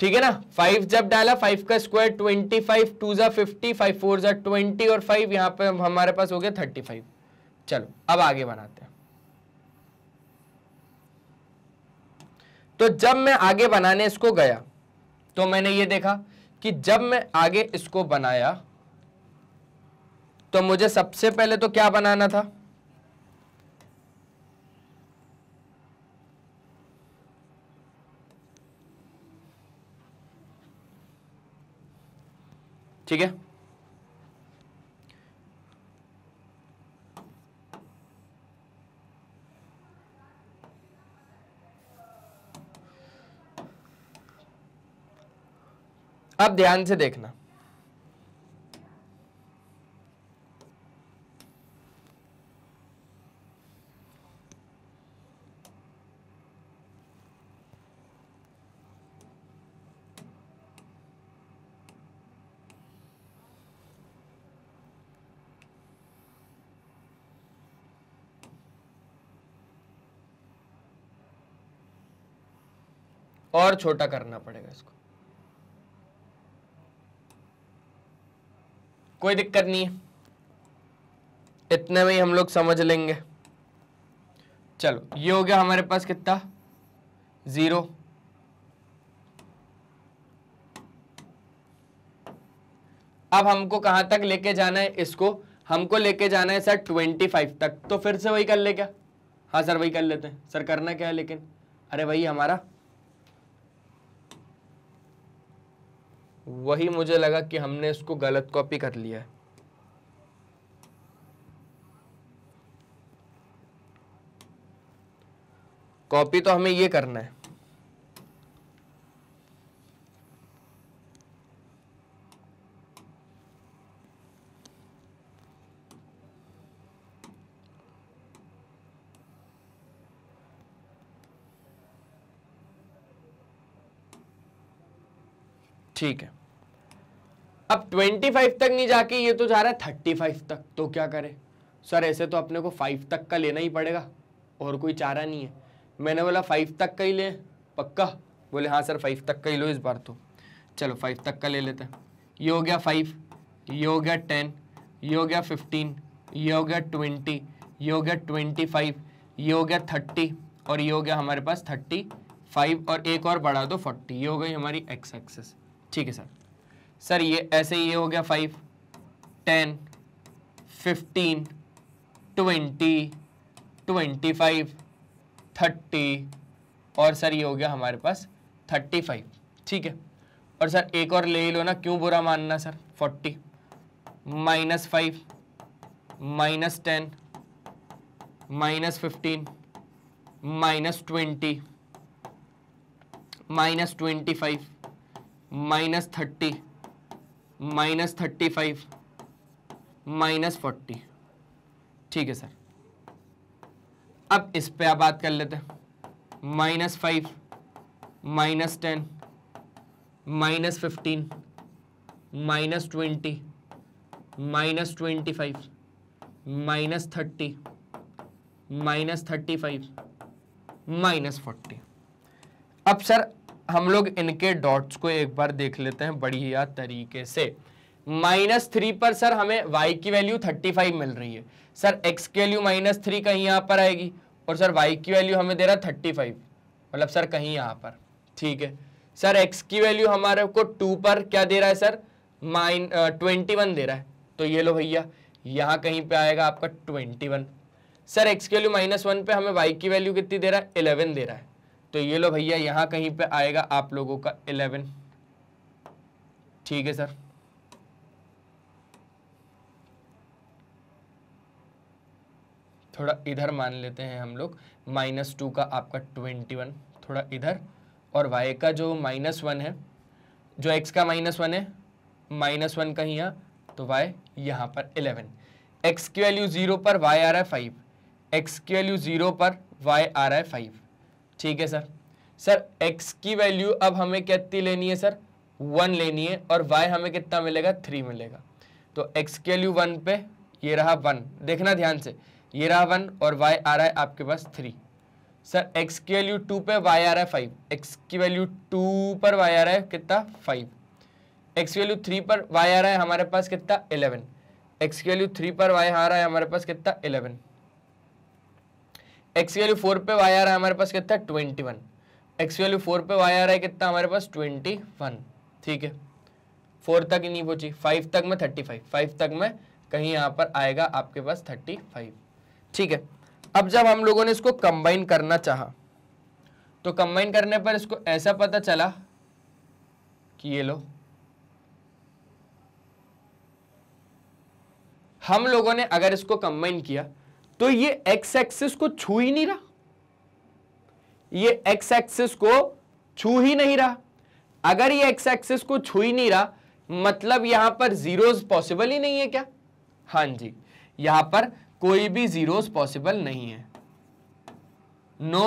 ठीक है ना फाइव जब डाला फाइव का स्क्वायर ट्वेंटी फाइव टू ज़ा फिफ्टी फाइव फोर जै ट्वेंटी और फाइव यहाँ पे हमारे पास हो गया थर्टी फाइव चलो अब आगे बनाते हैं तो जब मैं आगे बनाने इसको गया तो मैंने ये देखा कि जब मैं आगे इसको बनाया तो मुझे सबसे पहले तो क्या बनाना था ठीक है अब ध्यान से देखना और छोटा करना पड़ेगा इसको कोई दिक्कत नहीं है इतने में ही हम लोग समझ लेंगे चलो ये हो गया हमारे पास कितना ज़ीरो अब हमको कहां तक लेके जाना है इसको हमको लेके जाना है सर ट्वेंटी फाइव तक तो फिर से वही कर ले क्या हाँ सर वही कर लेते हैं सर करना क्या है लेकिन अरे वही हमारा वही मुझे लगा कि हमने इसको गलत कॉपी कर लिया है कॉपी तो हमें ये करना है ठीक है अब 25 तक नहीं जाके ये तो जा रहा है 35 तक तो क्या करें सर ऐसे तो अपने को 5 तक का लेना ही पड़ेगा और कोई चारा नहीं है मैंने बोला 5 तक का ही ले पक्का बोले हाँ सर 5 तक का ही लो इस बार तो चलो 5 तक का ले लेते हैं ये हो गया 5 ये हो गया 10 ये हो गया 15 ये हो गया 20 ये हो गया 25 ये हो गया 30 और ये हो गया हमारे पास 35 और एक और बढ़ा दो 40 ये हो गई हमारी एक्स एक्सेस ठीक है सर सर ये ऐसे ये हो गया five ten fifteen twenty twenty five thirty और सर ये हो गया हमारे पास थर्टी फाइव ठीक है और सर एक और ले लो ना क्यों बुरा मानना sir forty minus five minus ten minus fifteen minus twenty minus twenty five minus thirty minus thirty five minus forty ठीक है सर अब इस पे आप बात कर लेते हैं minus five minus ten minus fifteen minus twenty minus twenty five minus thirty minus thirty five minus forty अब सर हम लोग इनके डॉट्स को एक बार देख लेते हैं बढ़िया तरीके से माइनस थ्री पर सर हमें वाई की वैल्यू थर्टी फाइव मिल रही है सर एक्स की वैल्यू माइनस थ्री कहीं यहाँ पर आएगी और सर वाई की वैल्यू हमें दे रहा है थर्टी फाइव मतलब सर कहीं यहाँ पर ठीक है सर एक्स की वैल्यू हमारे को टू पर क्या दे रहा है सर माइन ट्वेंटी वन दे रहा है तो ये लो भैया यहाँ कहीं पर आएगा आपका ट्वेंटी वन सर एक्स की वैल्यू माइनस वन पे हमें वाई की वैल्यू कितनी दे रहा है इलेवन दे रहा है तो ये लो भैया यहाँ कहीं पे आएगा आप लोगों का इलेवन ठीक है सर थोड़ा इधर मान लेते हैं हम लोग माइनस टू का आपका ट्वेंटी वन थोड़ा इधर और वाई का जो माइनस वन है जो एक्स का माइनस वन है माइनस वन कहीं यहाँ तो वाई यहाँ पर इलेवन एक्स की वैल्यू ज़ीरो पर वाई आ रहा है फाइव एक्स की वैल्यू ज़ीरो पर वाई आ रहा है फाइव ठीक है सर सर x की वैल्यू अब हमें कितनी लेनी है सर वन लेनी है और y हमें कितना मिलेगा थ्री मिलेगा तो x की वैल्यू वन पे ये रहा वन देखना ध्यान से ये रहा वन और y आ रहा है आपके पास थ्री सर x की वैल्यू टू पे y आ रहा है फाइव x की वैल्यू टू पर y आ रहा है कितना फाइव x वैल्यू थ्री पर y आ रहा है हमारे पास कितना इलेवन x की वैल्यू थ्री पर y आ रहा है हमारे पास कितना इलेवन एक्स वैल्यू फोर पे वाई आ रहा है हमारे पास कितना twenty one x value four पे वाई आ रहा है कितना हमारे पास ट्वेंटी वन ठीक है फोर तक ही नहीं पहुंची फाइव तक में थर्टी फाइव फाइव तक में कहीं यहाँ पर आएगा आपके पास थर्टी फाइव ठीक है अब जब हम लोगों ने इसको कंबाइन करना चाहा तो कंबाइन करने पर इसको ऐसा पता चला कि ये लो हम लोगों ने अगर इसको कंबाइन किया तो ये एक्स एक्सिस को छू ही नहीं रहा ये एक्स एक्सिस को छू ही नहीं रहा अगर ये एक्स एक्सिस को छू ही नहीं रहा मतलब यहां पर जीरोस पॉसिबल ही नहीं है क्या हां जी यहां पर कोई भी जीरोस पॉसिबल नहीं है नो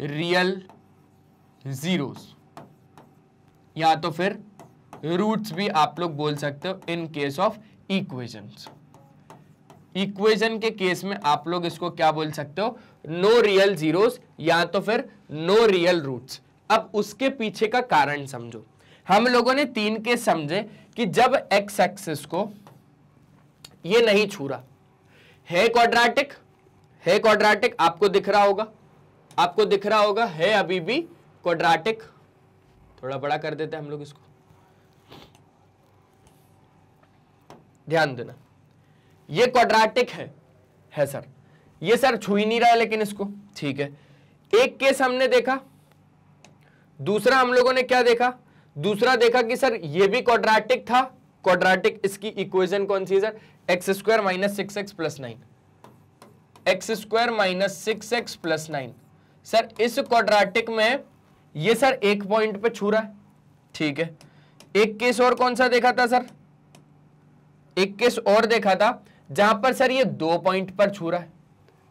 रियल जीरोस या तो फिर रूट्स भी आप लोग बोल सकते हो in case of equations equation के केस में आप लोग इसको क्या बोल सकते हो नो रियल जीरोस या तो फिर नो रियल रूट्स अब उसके पीछे का कारण समझो हम लोगों ने तीन केस समझे कि जब एक्स एक्सिस को ये नहीं छू रहा है क्वाड्रेटिक है क्वाड्रेटिक आपको दिख रहा होगा आपको दिख रहा होगा है अभी भी क्वाड्रेटिक थोड़ा बड़ा कर देते हैं हम लोग इसको ध्यान देना ये क्वाड्रेटिक है है सर ये सर छू ही नहीं रहा है लेकिन इसको ठीक है एक केस हमने देखा दूसरा हम लोगों ने क्या देखा दूसरा देखा कि सर ये भी क्वाड्रेटिक था क्वाड्रेटिक इसकी इक्वेशन कौन सी है sir x square minus six x plus nine x square minus six x plus nine sir इस क्वाड्रेटिक में ये सर एक पॉइंट पे छू रहा है ठीक है एक केस और कौन सा देखा था सर एक केस और देखा था जहां पर सर ये दो पॉइंट पर छू रहा है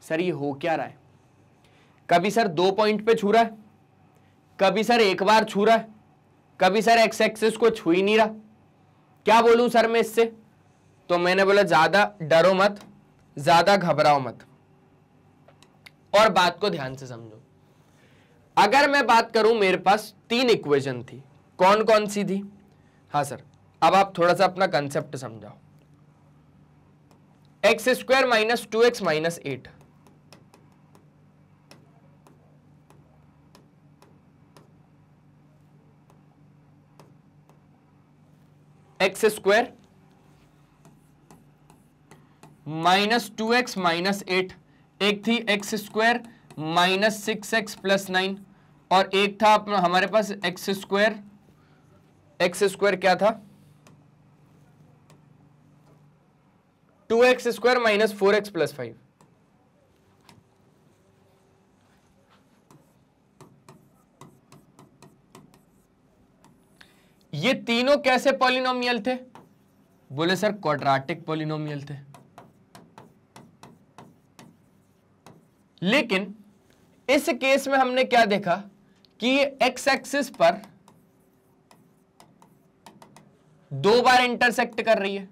सर ये हो क्या रहा है कभी सर दो पॉइंट पे छू रहा है कभी सर एक बार छू रहा है कभी सर एक्स एक्सेस को छू ही नहीं रहा क्या बोलूं सर मैं इससे तो मैंने बोला ज्यादा डरो मत ज्यादा घबराओ मत और बात को ध्यान से समझो अगर मैं बात करूं मेरे पास तीन इक्वेशन थी कौन कौन सी थी हाँ सर अब आप थोड़ा सा अपना कंसेप्ट समझाओ x square minus two x minus eight x square minus two x minus eight एक थी x square minus six x plus nine और एक था अपना हमारे पास एक्स स्क्वायर एक्स स्क्वायर क्या था two x square minus four x plus five ये तीनों कैसे पॉलिनोमियल थे बोले सर क्वाड्रेटिक पॉलिनोमियल थे लेकिन इस केस में हमने क्या देखा कि ये एक्स एक्सिस पर दो बार इंटरसेक्ट कर रही है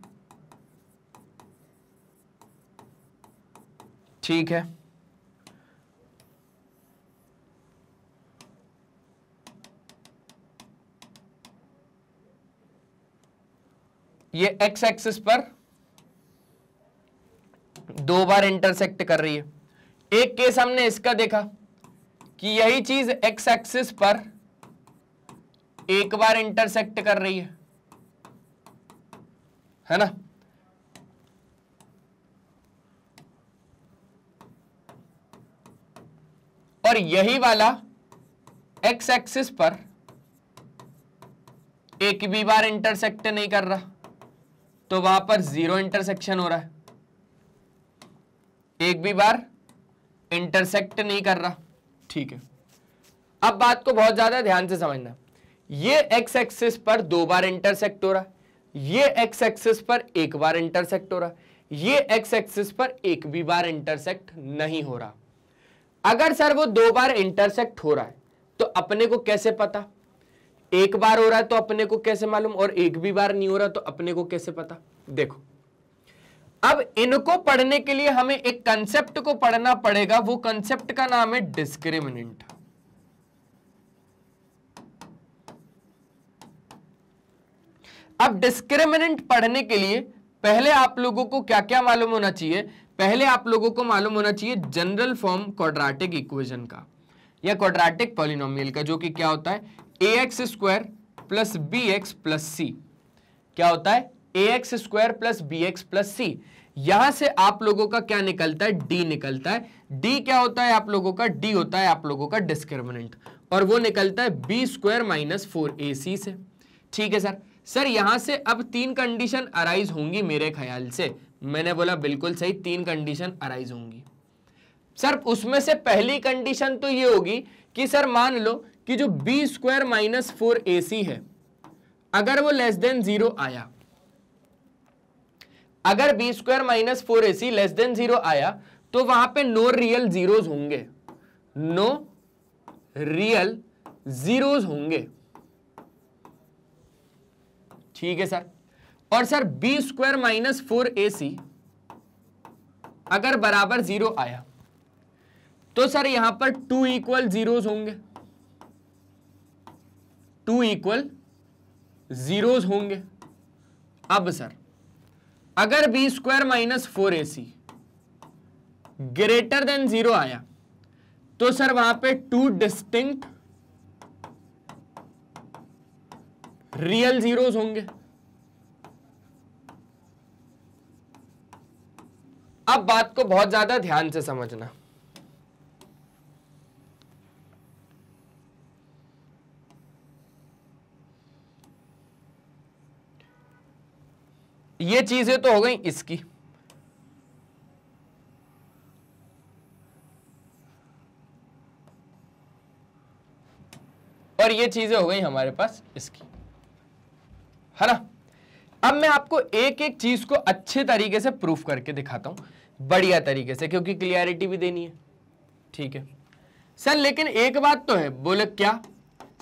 ठीक है ये एक्स एक्सिस पर दो बार इंटरसेक्ट कर रही है एक केस हमने इसका देखा कि यही चीज एक्स एक्सिस पर एक बार इंटरसेक्ट कर रही है है ना और यही वाला एक्स एक्सिस पर एक भी बार इंटरसेक्ट नहीं कर रहा तो वहां पर जीरो इंटरसेक्शन हो रहा है एक भी बार इंटरसेक्ट नहीं कर रहा ठीक है अब बात को बहुत ज्यादा ध्यान से समझना ये एक्स एक्सिस पर दो बार इंटरसेक्ट हो रहा ये एक्स एक्सिस पर एक बार इंटरसेक्ट हो रहा ये एक्स एक्सिस पर एक भी बार इंटरसेक्ट नहीं हो रहा अगर सर वो दो बार इंटरसेक्ट हो रहा है तो अपने को कैसे पता एक बार हो रहा है तो अपने को कैसे मालूम और एक भी बार नहीं हो रहा तो अपने को कैसे पता देखो अब इनको पढ़ने के लिए हमें एक कंसेप्ट को पढ़ना पड़ेगा वो कंसेप्ट का नाम है डिस्क्रिमिनेंट अब डिस्क्रिमिनेंट पढ़ने के लिए पहले आप लोगों को क्या क्या मालूम होना चाहिए पहले आप लोगों को मालूम होना चाहिए जनरल फॉर्म क्वाड्राटिक इक्वेशन का या क्वाड्राटिक पॉलिनोमियल का जो कि क्या होता है a x square plus b x plus c क्या होता है a x square plus b x plus c यहां से आप लोगों का क्या निकलता है डी निकलता है डी क्या होता है आप लोगों का डी होता है आप लोगों का डिस्क्रिमिनेंट और वो निकलता है b square minus four a c से ठीक है सर सर यहां से अब तीन कंडीशन अराइज होंगी मेरे ख्याल से मैंने बोला बिल्कुल सही तीन कंडीशन अराइज होंगी सर उसमें से पहली कंडीशन तो ये होगी कि सर मान लो कि जो b square minus four a c है अगर वो लेस देन जीरो आया अगर b square minus four a c less than zero आया तो वहां पे नो रियल जीरोज होंगे नो रियल जीरोज होंगे ठीक है सर और sir b square minus four a c अगर बराबर जीरो आया तो सर यहां पर टू इक्वल जीरोज होंगे टू इक्वल जीरोज होंगे अब सर अगर b square minus four a c greater than zero आया तो सर वहां पे टू डिस्टिंक्ट रियल जीरोज होंगे अब बात को बहुत ज्यादा ध्यान से समझना ये चीजें तो हो गई इसकी और ये चीजें हो गई हमारे पास इसकी है ना अब मैं आपको एक एक चीज को अच्छे तरीके से प्रूफ करके दिखाता हूं बढ़िया तरीके से क्योंकि क्लियरिटी भी देनी है ठीक है सर लेकिन एक बात तो है बोले क्या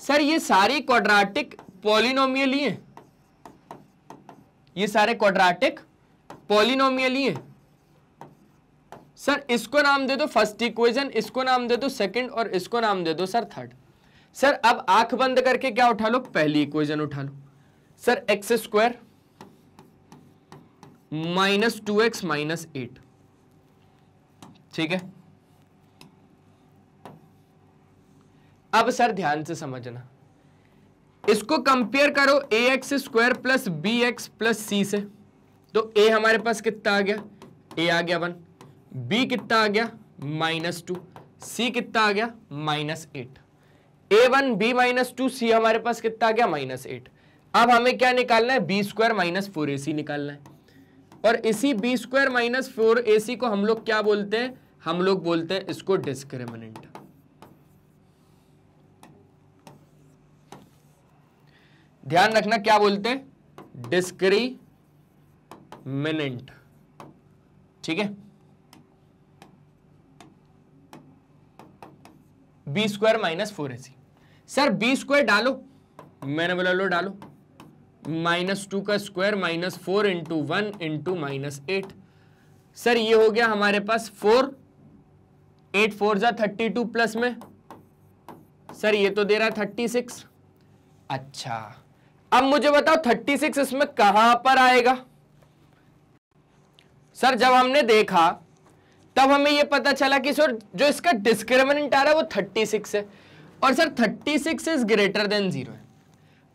सर ये सारी क्वाड्राटिक पॉलिनोमियल ही ये सारे क्वाड्राटिक पॉलिनोमियल ही सर इसको नाम दे दो फर्स्ट इक्वेशन इसको नाम दे दो सेकंड और इसको नाम दे दो सर थर्ड सर अब आंख बंद करके क्या उठा लो पहली इक्वेशन उठा लो sir x square minus two x minus eight ठीक है अब सर ध्यान से समझना इसको कंपेयर करो a x square plus b x plus c से तो ए हमारे पास कितना आ गया ए आ गया वन बी कितना आ गया माइनस टू सी कितना आ गया minus eight a one b minus two c हमारे पास कितना आ गया माइनस एट अब हमें क्या निकालना है b square minus four a c निकालना है और इसी b square minus four a c को हम लोग क्या बोलते हैं हम लोग बोलते हैं इसको डिस्क्रिमिनेंट ध्यान रखना क्या बोलते हैं डिस्क्रिमिनेंट ठीक है b square minus four a c sir b square डालो मैंने बोला लो डालो माइनस टू का square minus four into one into minus eight sir ये हो गया हमारे पास फोर एट फोर ज़ा थर्टी टू प्लस में सर ये तो दे रहा है थर्टी सिक्स अच्छा अब मुझे बताओ थर्टी सिक्स इसमें कहां पर आएगा सर जब हमने देखा तब हमें ये पता चला कि सर जो इसका डिस्क्रिमिनेंट आ रहा है वो थर्टी सिक्स है और sir thirty six is greater than zero है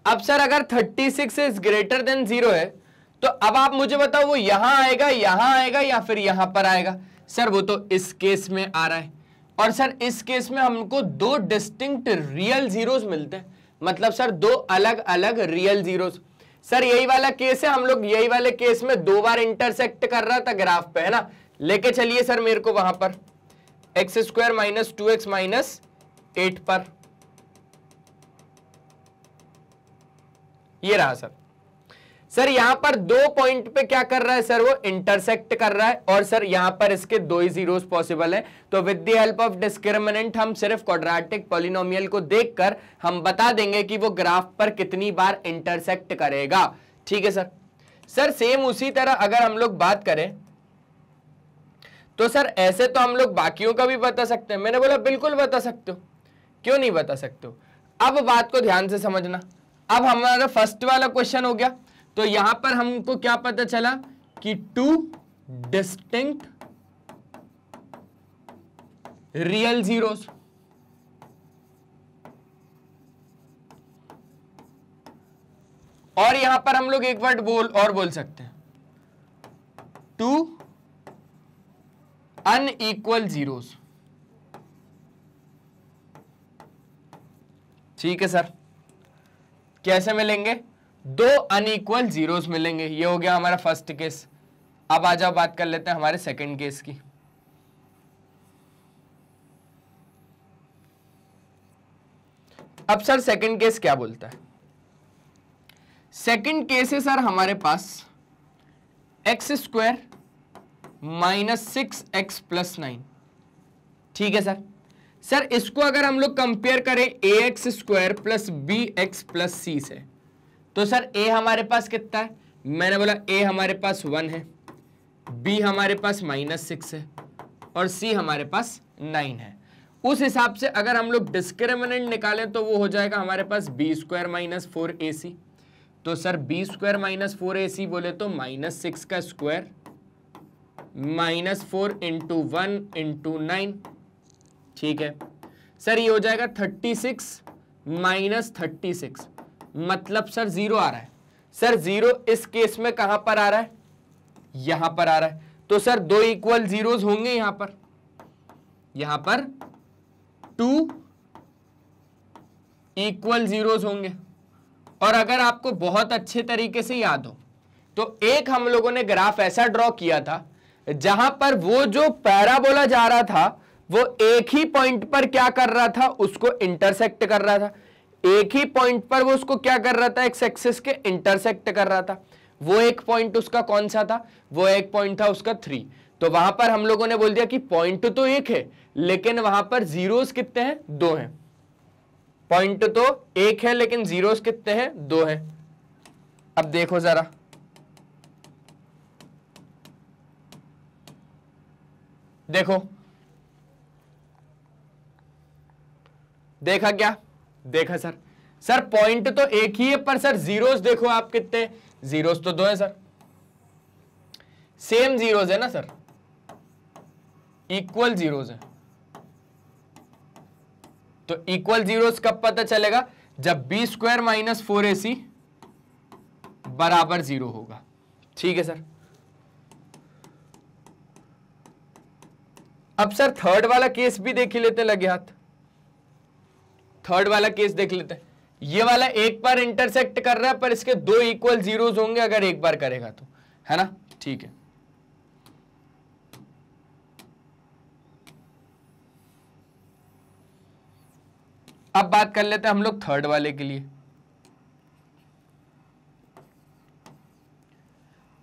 अब सर अगर 36 six is greater than zero है तो अब आप मुझे बताओ वो यहां आएगा यहां आएगा या फिर यहां पर आएगा सर वो तो इस केस में आ रहा है और सर इस केस में हमको दो डिस्टिंक्ट रियल जीरोस मिलते हैं मतलब सर दो अलग अलग रियल जीरोस सर यही वाला केस है हम लोग यही वाले केस में दो बार इंटरसेक्ट कर रहा था ग्राफ पे है ना लेके चलिए सर मेरे को वहां पर x square minus two x minus eight पर ये रहा सर सर यहां पर दो पॉइंट पे क्या कर रहा है सर वो इंटरसेक्ट कर रहा है और सर यहां पर इसके दो ही जीरोस पॉसिबल है तो with the help of discriminant हम सिर्फ क्वाड्रेटिक पॉलिनोमियल को देखकर हम बता देंगे कि वो ग्राफ पर कितनी बार इंटरसेक्ट करेगा ठीक है सर सर सेम उसी तरह अगर हम लोग बात करें तो सर ऐसे तो हम लोग बाकियों का भी बता सकते हैं मैंने बोला बिल्कुल बता सकते हो क्यों नहीं बता सकते हो अब बात को ध्यान से समझना अब हमारा फर्स्ट वाला क्वेश्चन हो गया तो यहां पर हमको क्या पता चला कि टू डिस्टिंक्ट रियल जीरोस और यहां पर हम लोग एक वर्ड बोल और बोल सकते हैं टू अनईक्वल जीरोस ठीक है सर कैसे मिलेंगे दो अनइक्वल जीरोस मिलेंगे ये हो गया हमारा फर्स्ट केस अब आ जाओ बात कर लेते हैं हमारे सेकंड केस की अब सर सेकंड केस क्या बोलता है सेकंड केस है सर हमारे पास x square minus six x plus nine ठीक है सर सर इसको अगर हम लोग कंपेयर करें a x square plus b x plus c से तो सर ए हमारे पास कितना है मैंने बोला ए हमारे पास वन है बी हमारे पास माइनस सिक्स है और सी हमारे पास नाइन है उस हिसाब से अगर हम लोग डिस्क्रिमिनेंट निकालें तो वो हो जाएगा हमारे पास b square minus four a c तो sir b square minus four a c बोले तो माइनस सिक्स का square minus four into one into nine ठीक है सर ये हो जाएगा thirty six minus thirty six मतलब सर जीरो आ रहा है सर जीरो इस केस में कहां पर आ रहा है यहां पर आ रहा है तो सर दो इक्वल जीरोस होंगे यहां पर यहां पर टू इक्वल जीरोस होंगे और अगर आपको बहुत अच्छे तरीके से याद हो तो एक हम लोगों ने ग्राफ ऐसा ड्रॉ किया था जहां पर वो जो पैराबोला जा रहा था वो एक ही पॉइंट पर क्या कर रहा था उसको इंटरसेक्ट कर रहा था एक ही पॉइंट पर वो उसको क्या कर रहा था एक सेक्सेस के इंटरसेक्ट कर रहा था वो एक पॉइंट उसका कौन सा था वो एक पॉइंट था उसका थ्री तो वहां पर हम लोगों ने बोल दिया कि पॉइंट तो एक है लेकिन वहां पर जीरोस कितने हैं दो हैं पॉइंट तो एक है लेकिन जीरोस कितने हैं दो हैं अब देखो जरा देखो देखा क्या देखा सर सर पॉइंट तो एक ही है पर सर जीरोस देखो आप कितने जीरोस तो दो है सर सेम जीरोस है ना सर इक्वल जीरोस है तो इक्वल जीरोस कब पता चलेगा जब b square minus four a c बराबर जीरो होगा ठीक है सर अब सर थर्ड वाला केस भी देख ही लेते लगे हाथ थर्ड वाला केस देख लेते हैं ये वाला एक बार इंटरसेक्ट कर रहा है पर इसके दो इक्वल जीरोस होंगे अगर एक बार करेगा तो है ना ठीक है अब बात कर लेते हैं हम लोग थर्ड वाले के लिए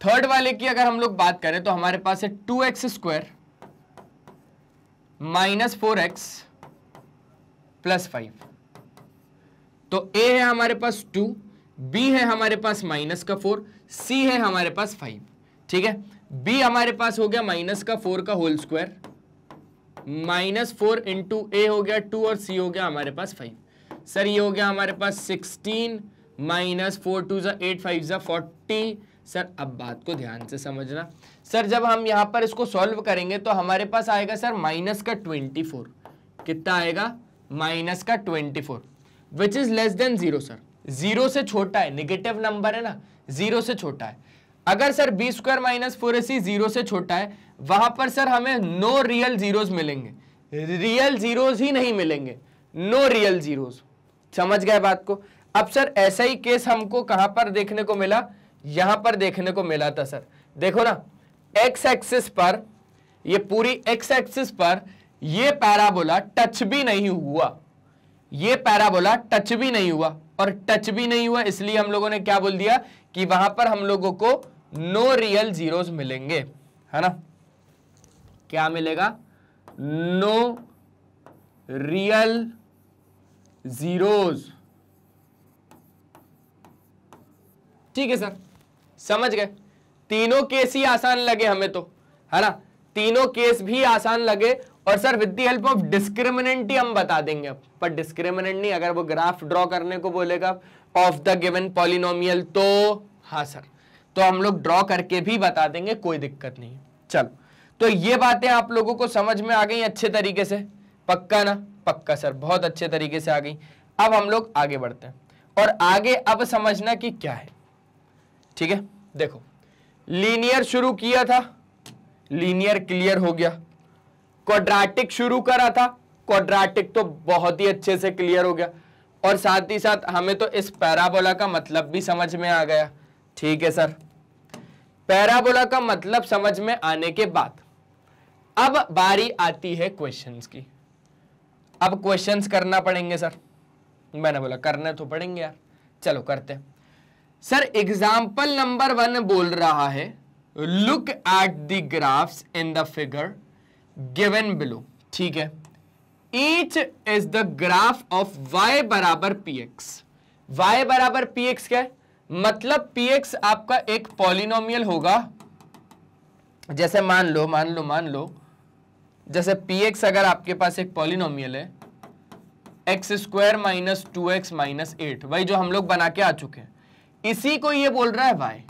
थर्ड वाले की अगर हम लोग बात करें तो हमारे पास है two x square minus four x plus five तो ए है हमारे पास टू बी है हमारे पास माइनस का फोर सी है हमारे पास फाइव ठीक है बी हमारे पास हो गया माइनस का फोर का whole square minus four into a हो गया टू और सी हो गया हमारे पास फाइव सर ये हो गया हमारे पास सिक्सटीन माइनस फोर टू ज़ा एट फाइव जो फोर्टी सर अब बात को ध्यान से समझना सर जब हम यहाँ पर इसको सॉल्व करेंगे तो हमारे पास आएगा सर माइनस का ट्वेंटी फोर कितना आएगा माइनस का twenty four which is less than zero sir zero से छोटा है निगेटिव नंबर है ना जीरो से छोटा है अगर sir b square minus four a c zero से छोटा है वहां पर सर हमें नो रियल जीरोज मिलेंगे रियल जीरोज ही नहीं मिलेंगे नो रियल जीरोज समझ गए बात को अब सर ऐसा ही केस हमको कहां पर देखने को मिला यहां पर देखने को मिला था सर देखो ना एक्स एक्सिस पर ये पूरी एक्स एक्सिस पर ये पैराबोला टच भी नहीं हुआ ये पैराबोला टच भी नहीं हुआ और टच भी नहीं हुआ इसलिए हम लोगों ने क्या बोल दिया कि वहां पर हम लोगों को नो रियल जीरोस मिलेंगे है ना क्या मिलेगा नो रियल जीरोस ठीक है सर समझ गए तीनों केस ही आसान लगे हमें तो है ना तीनों केस भी आसान लगे और sir with the help of discriminant ही हम बता देंगे पर डिस्क्रिमिनेंट नहीं अगर वो ग्राफ ड्रॉ करने को बोलेगा ऑफ द गिवन पॉलिनोमियल तो हाँ सर तो हम लोग ड्रॉ करके भी बता देंगे कोई दिक्कत नहीं चलो तो ये बातें आप लोगों को समझ में आ गई अच्छे तरीके से पक्का ना पक्का सर बहुत अच्छे तरीके से आ गई अब हम लोग आगे बढ़ते हैं और आगे अब समझना कि क्या है ठीक है देखो लीनियर शुरू किया था लीनियर क्लियर हो गया क्वाड्रेटिक शुरू करा था क्वाड्रेटिक तो बहुत ही अच्छे से क्लियर हो गया और साथ ही साथ हमें तो इस पैराबोला का मतलब भी समझ में आ गया ठीक है सर पैराबोला का मतलब समझ में आने के बाद अब बारी आती है क्वेश्चंस की अब क्वेश्चंस करना पड़ेंगे सर मैंने बोला करने तो पड़ेंगे यार चलो करते हैं सर एग्जाम्पल नंबर वन बोल रहा है look at the graphs in the figure given below ठीक है each is the graph of y बराबर पी एक्स वाई बराबर पी एक्स क्या है मतलब पी एक्स आपका एक पॉलिनोमियल होगा जैसे मान लो मान लो मान लो जैसे पी एक्स अगर आपके पास एक पॉलिनोमियल है x square minus two x minus eight वही जो हम लोग बना के आ चुके हैं इसी को ये बोल रहा है वाई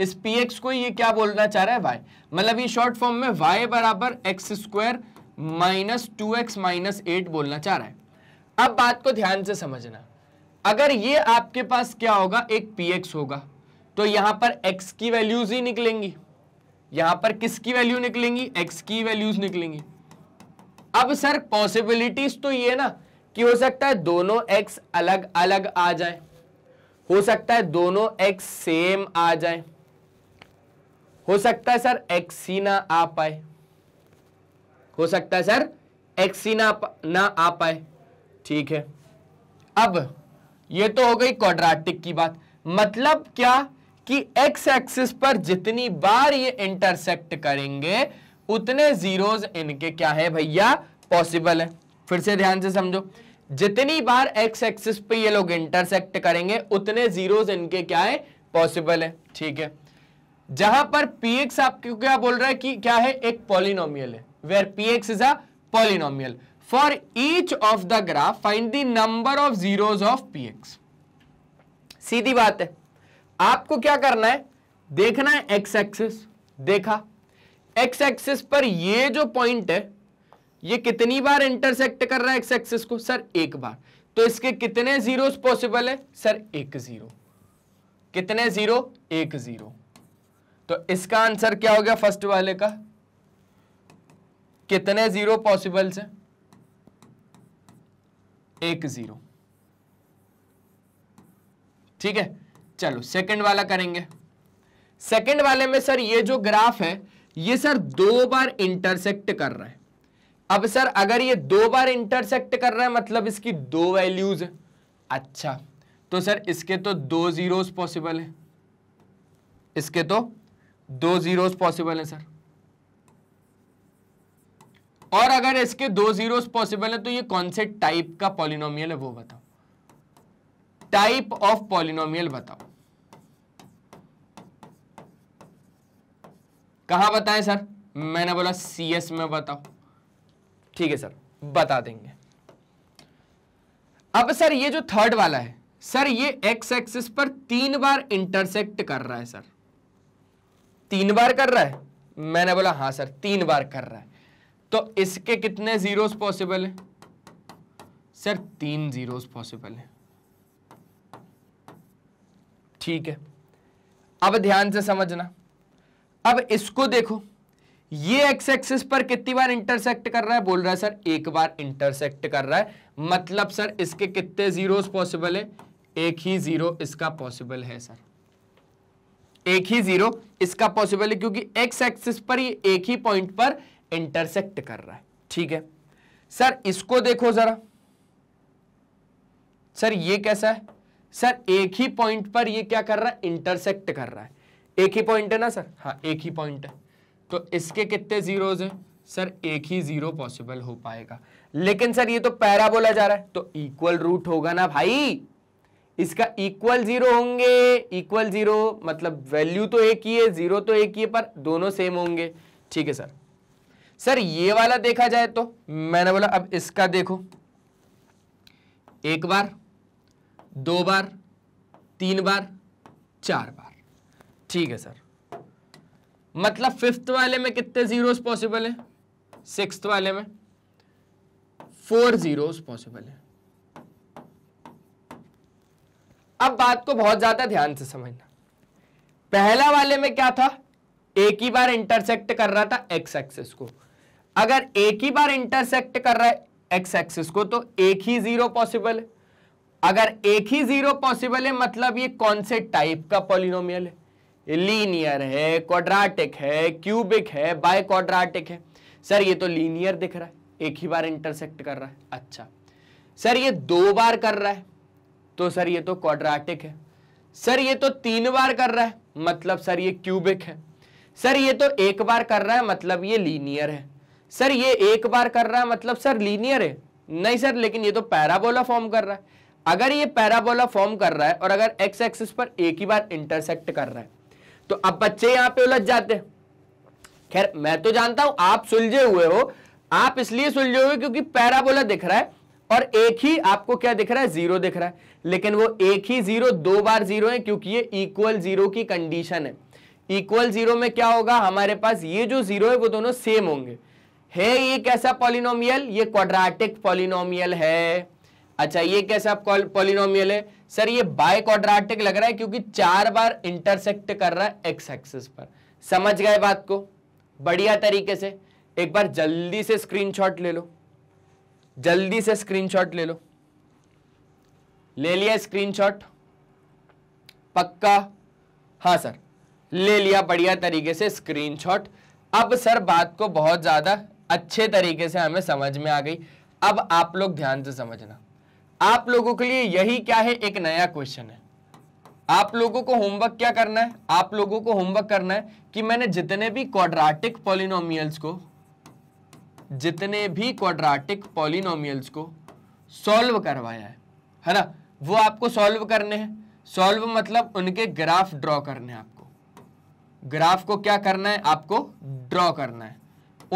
इस पी एक्स को ये क्या बोलना चाह रहा है वाई मतलब ये शॉर्ट फॉर्म में वाई बराबर x square minus two x minus eight बोलना चाह रहा है अब बात को ध्यान से समझना अगर ये आपके पास क्या होगा एक पी एक्स होगा तो यहां पर एक्स की वैल्यूज ही निकलेंगी यहां पर किसकी वैल्यू निकलेंगी एक्स की वैल्यूज निकलेंगी अब सर पॉसिबिलिटीज तो ये ना कि हो सकता है दोनों एक्स अलग अलग आ जाए हो सकता है दोनों एक्स सेम आ जाए हो सकता है सर एक्सी ना आ पाए हो सकता है सर एक्सी ना ना आ पाए ठीक है अब ये तो हो गई क्वाड्रेटिक की बात मतलब क्या कि एक्स एक्सिस पर जितनी बार ये इंटरसेक्ट करेंगे उतने जीरोस इनके क्या है भैया पॉसिबल है फिर से ध्यान से समझो जितनी बार एक्स एक्सिस पे ये लोग इंटरसेक्ट करेंगे उतने जीरोस इनके क्या है पॉसिबल है ठीक है जहां पर px आपको क्या बोल रहा है कि क्या है एक पॉलिनोमियल है where px is a polynomial for each of the graph find the number of zeros of px सीधी बात है आपको क्या करना है देखना है एक्स एक्सिस देखा एक्स एक्सिस पर ये जो पॉइंट है ये कितनी बार इंटरसेक्ट कर रहा है एक्स एक्सिस को सर एक बार तो इसके कितने जीरोस पॉसिबल है सर एक जीरो कितने जीरो एक जीरो तो इसका आंसर क्या हो गया फर्स्ट वाले का कितने जीरो पॉसिबल्स से एक जीरो ठीक है चलो सेकंड वाला करेंगे सेकंड वाले में सर ये जो ग्राफ है ये सर दो बार इंटरसेक्ट कर रहा है अब सर अगर ये दो बार इंटरसेक्ट कर रहा है मतलब इसकी दो वैल्यूज है अच्छा तो सर इसके तो दो जीरोस पॉसिबल है इसके तो दो जीरोस पॉसिबल हैं सर और अगर इसके दो जीरोस पॉसिबल हैं तो ये कौन से टाइप का पॉलिनोमियल है वो बताओ टाइप ऑफ पॉलिनोमियल बताओ कहा बताएं सर मैंने बोला सी एस में बताओ ठीक है सर बता देंगे अब सर ये जो थर्ड वाला है सर ये एक्स एक्सिस पर तीन बार इंटरसेक्ट कर रहा है सर तीन बार कर रहा है मैंने बोला हाँ सर तीन बार कर रहा है तो इसके कितने जीरोस पॉसिबल है सर तीन जीरोस पॉसिबल है ठीक है अब ध्यान से समझना अब इसको देखो ये एक्स एक्सिस पर कितनी बार इंटरसेक्ट कर रहा है बोल रहा है सर एक बार इंटरसेक्ट कर रहा है मतलब सर इसके कितने जीरोस पॉसिबल है एक ही जीरो इसका पॉसिबल है सर एक ही जीरो इसका पॉसिबल है क्योंकि एक्स एक्सिस पर ये एक ही पॉइंट पर इंटरसेक्ट कर रहा है ठीक है सर इसको देखो जरा सर ये कैसा है सर एक ही पॉइंट पर ये क्या कर रहा है इंटरसेक्ट कर रहा है एक ही पॉइंट है ना सर हाँ एक ही पॉइंट है तो इसके कितने जीरोज हैं सर एक ही जीरो पॉसिबल हो पाएगा लेकिन सर ये तो पैराबोला जा रहा है तो इक्वल रूट होगा ना भाई इसका इक्वल जीरो होंगे इक्वल जीरो मतलब वैल्यू तो एक ही है जीरो तो एक ही है पर दोनों सेम होंगे ठीक है सर सर ये वाला देखा जाए तो मैंने बोला अब इसका देखो एक बार दो बार तीन बार चार बार ठीक है सर मतलब फिफ्थ वाले में कितने जीरोस पॉसिबल है सिक्स वाले में फोर जीरोस पॉसिबल है अब बात को बहुत ज्यादा ध्यान से समझना पहला वाले में क्या था एक ही बार इंटरसेक्ट कर रहा था एक्स एक्सिस को अगर एक ही बार इंटरसेक्ट कर रहा है एक्स एक्सिस को तो एक ही जीरो पॉसिबल है अगर एक ही जीरो पॉसिबल है मतलब ये कौन से टाइप का पॉलिनोमियल है लीनियर है क्वाड्राटिक है क्यूबिक है बाय क्वाड्राटिक है सर ये तो लीनियर दिख रहा है एक ही बार इंटरसेक्ट कर रहा है अच्छा सर ये दो बार कर रहा है तो सर ये तो क्वाड्रेटिक है सर ये तो तीन बार कर रहा है मतलब सर ये क्यूबिक है सर ये तो एक बार कर रहा है मतलब ये लीनियर है सर ये एक बार कर रहा है मतलब सर लीनियर है नहीं सर लेकिन ये तो पैराबोला फॉर्म कर रहा है अगर ये पैराबोला फॉर्म कर रहा है और अगर एक्स एक्सिस पर एक ही बार इंटरसेक्ट कर रहा है तो अब बच्चे यहां पे उलझ जाते हैं खैर मैं तो जानता हूं आप सुलझे हुए हो आप इसलिए सुलझे हुए क्योंकि पैराबोला दिख रहा है और एक ही आपको क्या दिख रहा है जीरो दिख रहा है लेकिन वो एक ही जीरो दो बार जीरो है क्योंकि ये इक्वल जीरो की कंडीशन है इक्वल जीरो में क्या होगा हमारे पास ये जो जीरो है वो दोनों सेम होंगे है ये कैसा पॉलिनोमियल ये क्वाड्राटिक पॉलिनोमियल है अच्छा ये कैसा पॉलिनोमियल है सर ये बाय क्वाड्राटिक लग रहा है क्योंकि चार बार इंटरसेक्ट कर रहा है एक्स एक्सिस पर समझ गए बात को बढ़िया तरीके से एक बार जल्दी से स्क्रीनशॉट ले लो जल्दी से स्क्रीनशॉट ले लो ले लिया स्क्रीनशॉट पक्का हाँ सर ले लिया बढ़िया तरीके से स्क्रीनशॉट अब सर बात को बहुत ज़्यादा अच्छे तरीके से हमें समझ में आ गई अब आप लोग ध्यान से समझना आप लोगों के लिए यही क्या है एक नया क्वेश्चन है आप लोगों को होमवर्क क्या करना है आप लोगों को होमवर्क करना है कि मैंने जितने भी क्वाड्राटिक पॉलिनोमियल्स को जितने भी क्वाड्राटिक पॉलिनोमियल्स को सॉल्व करवाया है है ना वो आपको सॉल्व करने हैं सॉल्व मतलब उनके ग्राफ ड्रॉ करने हैं आपको ग्राफ को क्या करना है आपको ड्रॉ करना है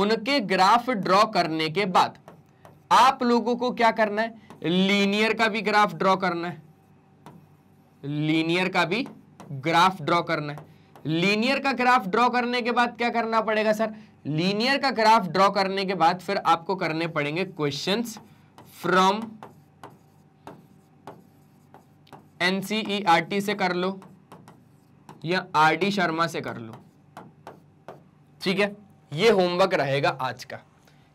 उनके ग्राफ ड्रॉ करने के बाद आप लोगों को क्या करना है लीनियर का भी ग्राफ ड्रॉ करना है लीनियर का भी ग्राफ ड्रॉ करना है लीनियर का ग्राफ ड्रॉ करने के बाद क्या करना पड़ेगा सर लीनियर का ग्राफ ड्रॉ करने के बाद फिर आपको करने पड़ेंगे questions from N C E R T से कर लो या आर डी शर्मा से कर लो ठीक है ये होमवर्क रहेगा आज का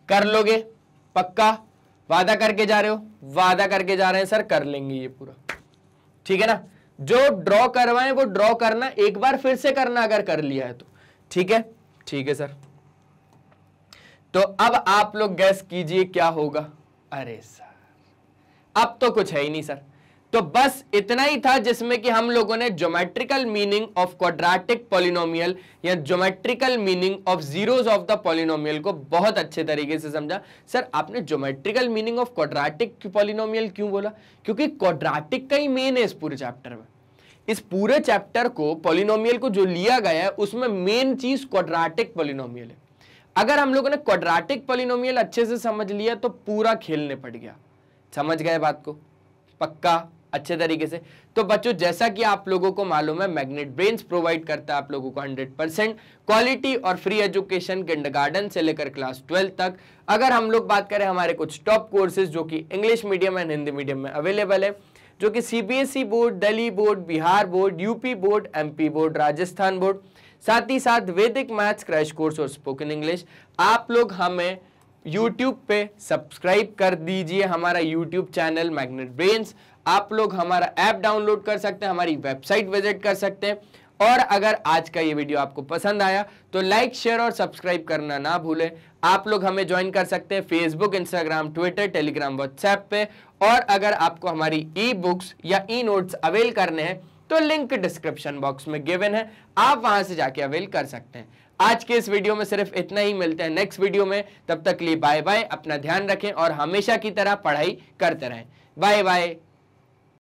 कर लोगे पक्का वादा करके जा रहे हो वादा करके जा रहे हैं सर कर लेंगे ये पूरा ठीक है ना जो ड्रॉ करवाए वो ड्रॉ करना एक बार फिर से करना अगर कर लिया है तो ठीक है ठीक है सर तो अब आप लोग गैस कीजिए क्या होगा अरे सर अब तो कुछ है ही नहीं सर तो बस इतना ही था जिसमें कि हम लोगों ने geometrical meaning of quadratic polynomial या geometrical meaning of zeros of the polynomial को बहुत अच्छे तरीके से समझा सर आपने geometrical meaning of quadratic polynomial क्यों बोला क्योंकि क्वाड्रेटिक का ही मेन है इस पूरे चैप्टर में इस पूरे चैप्टर को पॉलिनोमियल को जो लिया गया है उसमें मेन चीज क्वाड्रेटिक पॉलिनोमियल है अगर हम लोगों ने क्वाड्रेटिक पॉलिनोमियल अच्छे से समझ लिया तो पूरा खेलने पड़ गया समझ गए बात को पक्का अच्छे तरीके से तो बच्चों जैसा कि आप लोगों को मालूम है मैग्नेट ब्रेन्स प्रोवाइड करता है आप लोगों को 100 परसेंट क्वालिटी और फ्री एजुकेशन किंडरगार्टन से लेकर क्लास ट्वेल्थ तक अगर हम लोग बात करें हमारे कुछ टॉप कोर्सेज जो कि English medium and Hindi medium में अवेलेबल है जो कि CBSE board Delhi board Bihar board UP board M board Rajasthan board साथ ही साथ वैदिक मैथ्स क्रैश कोर्स और स्पोकन इंग्लिश आप लोग हमें YouTube पे सब्सक्राइब कर दीजिए हमारा YouTube चैनल मैग्नेट ब्रेन्स आप लोग हमारा ऐप डाउनलोड कर सकते हैं हमारी वेबसाइट विजिट कर सकते हैं और अगर आज का ये वीडियो आपको पसंद आया तो लाइक शेयर और सब्सक्राइब करना ना भूलें आप लोग हमें ज्वाइन कर सकते हैं Facebook Instagram Twitter Telegram WhatsApp पे और अगर आपको हमारी ई बुक्स या ई नोट्स अवेल करने हैं तो लिंक डिस्क्रिप्शन बॉक्स में गिवन है आप वहां से जाके अवेल कर सकते हैं आज के इस वीडियो में सिर्फ इतना ही मिलते हैं नेक्स्ट वीडियो में तब तक लिए बाय बाय अपना ध्यान रखें और हमेशा की तरह पढ़ाई करते रहें बाय बाय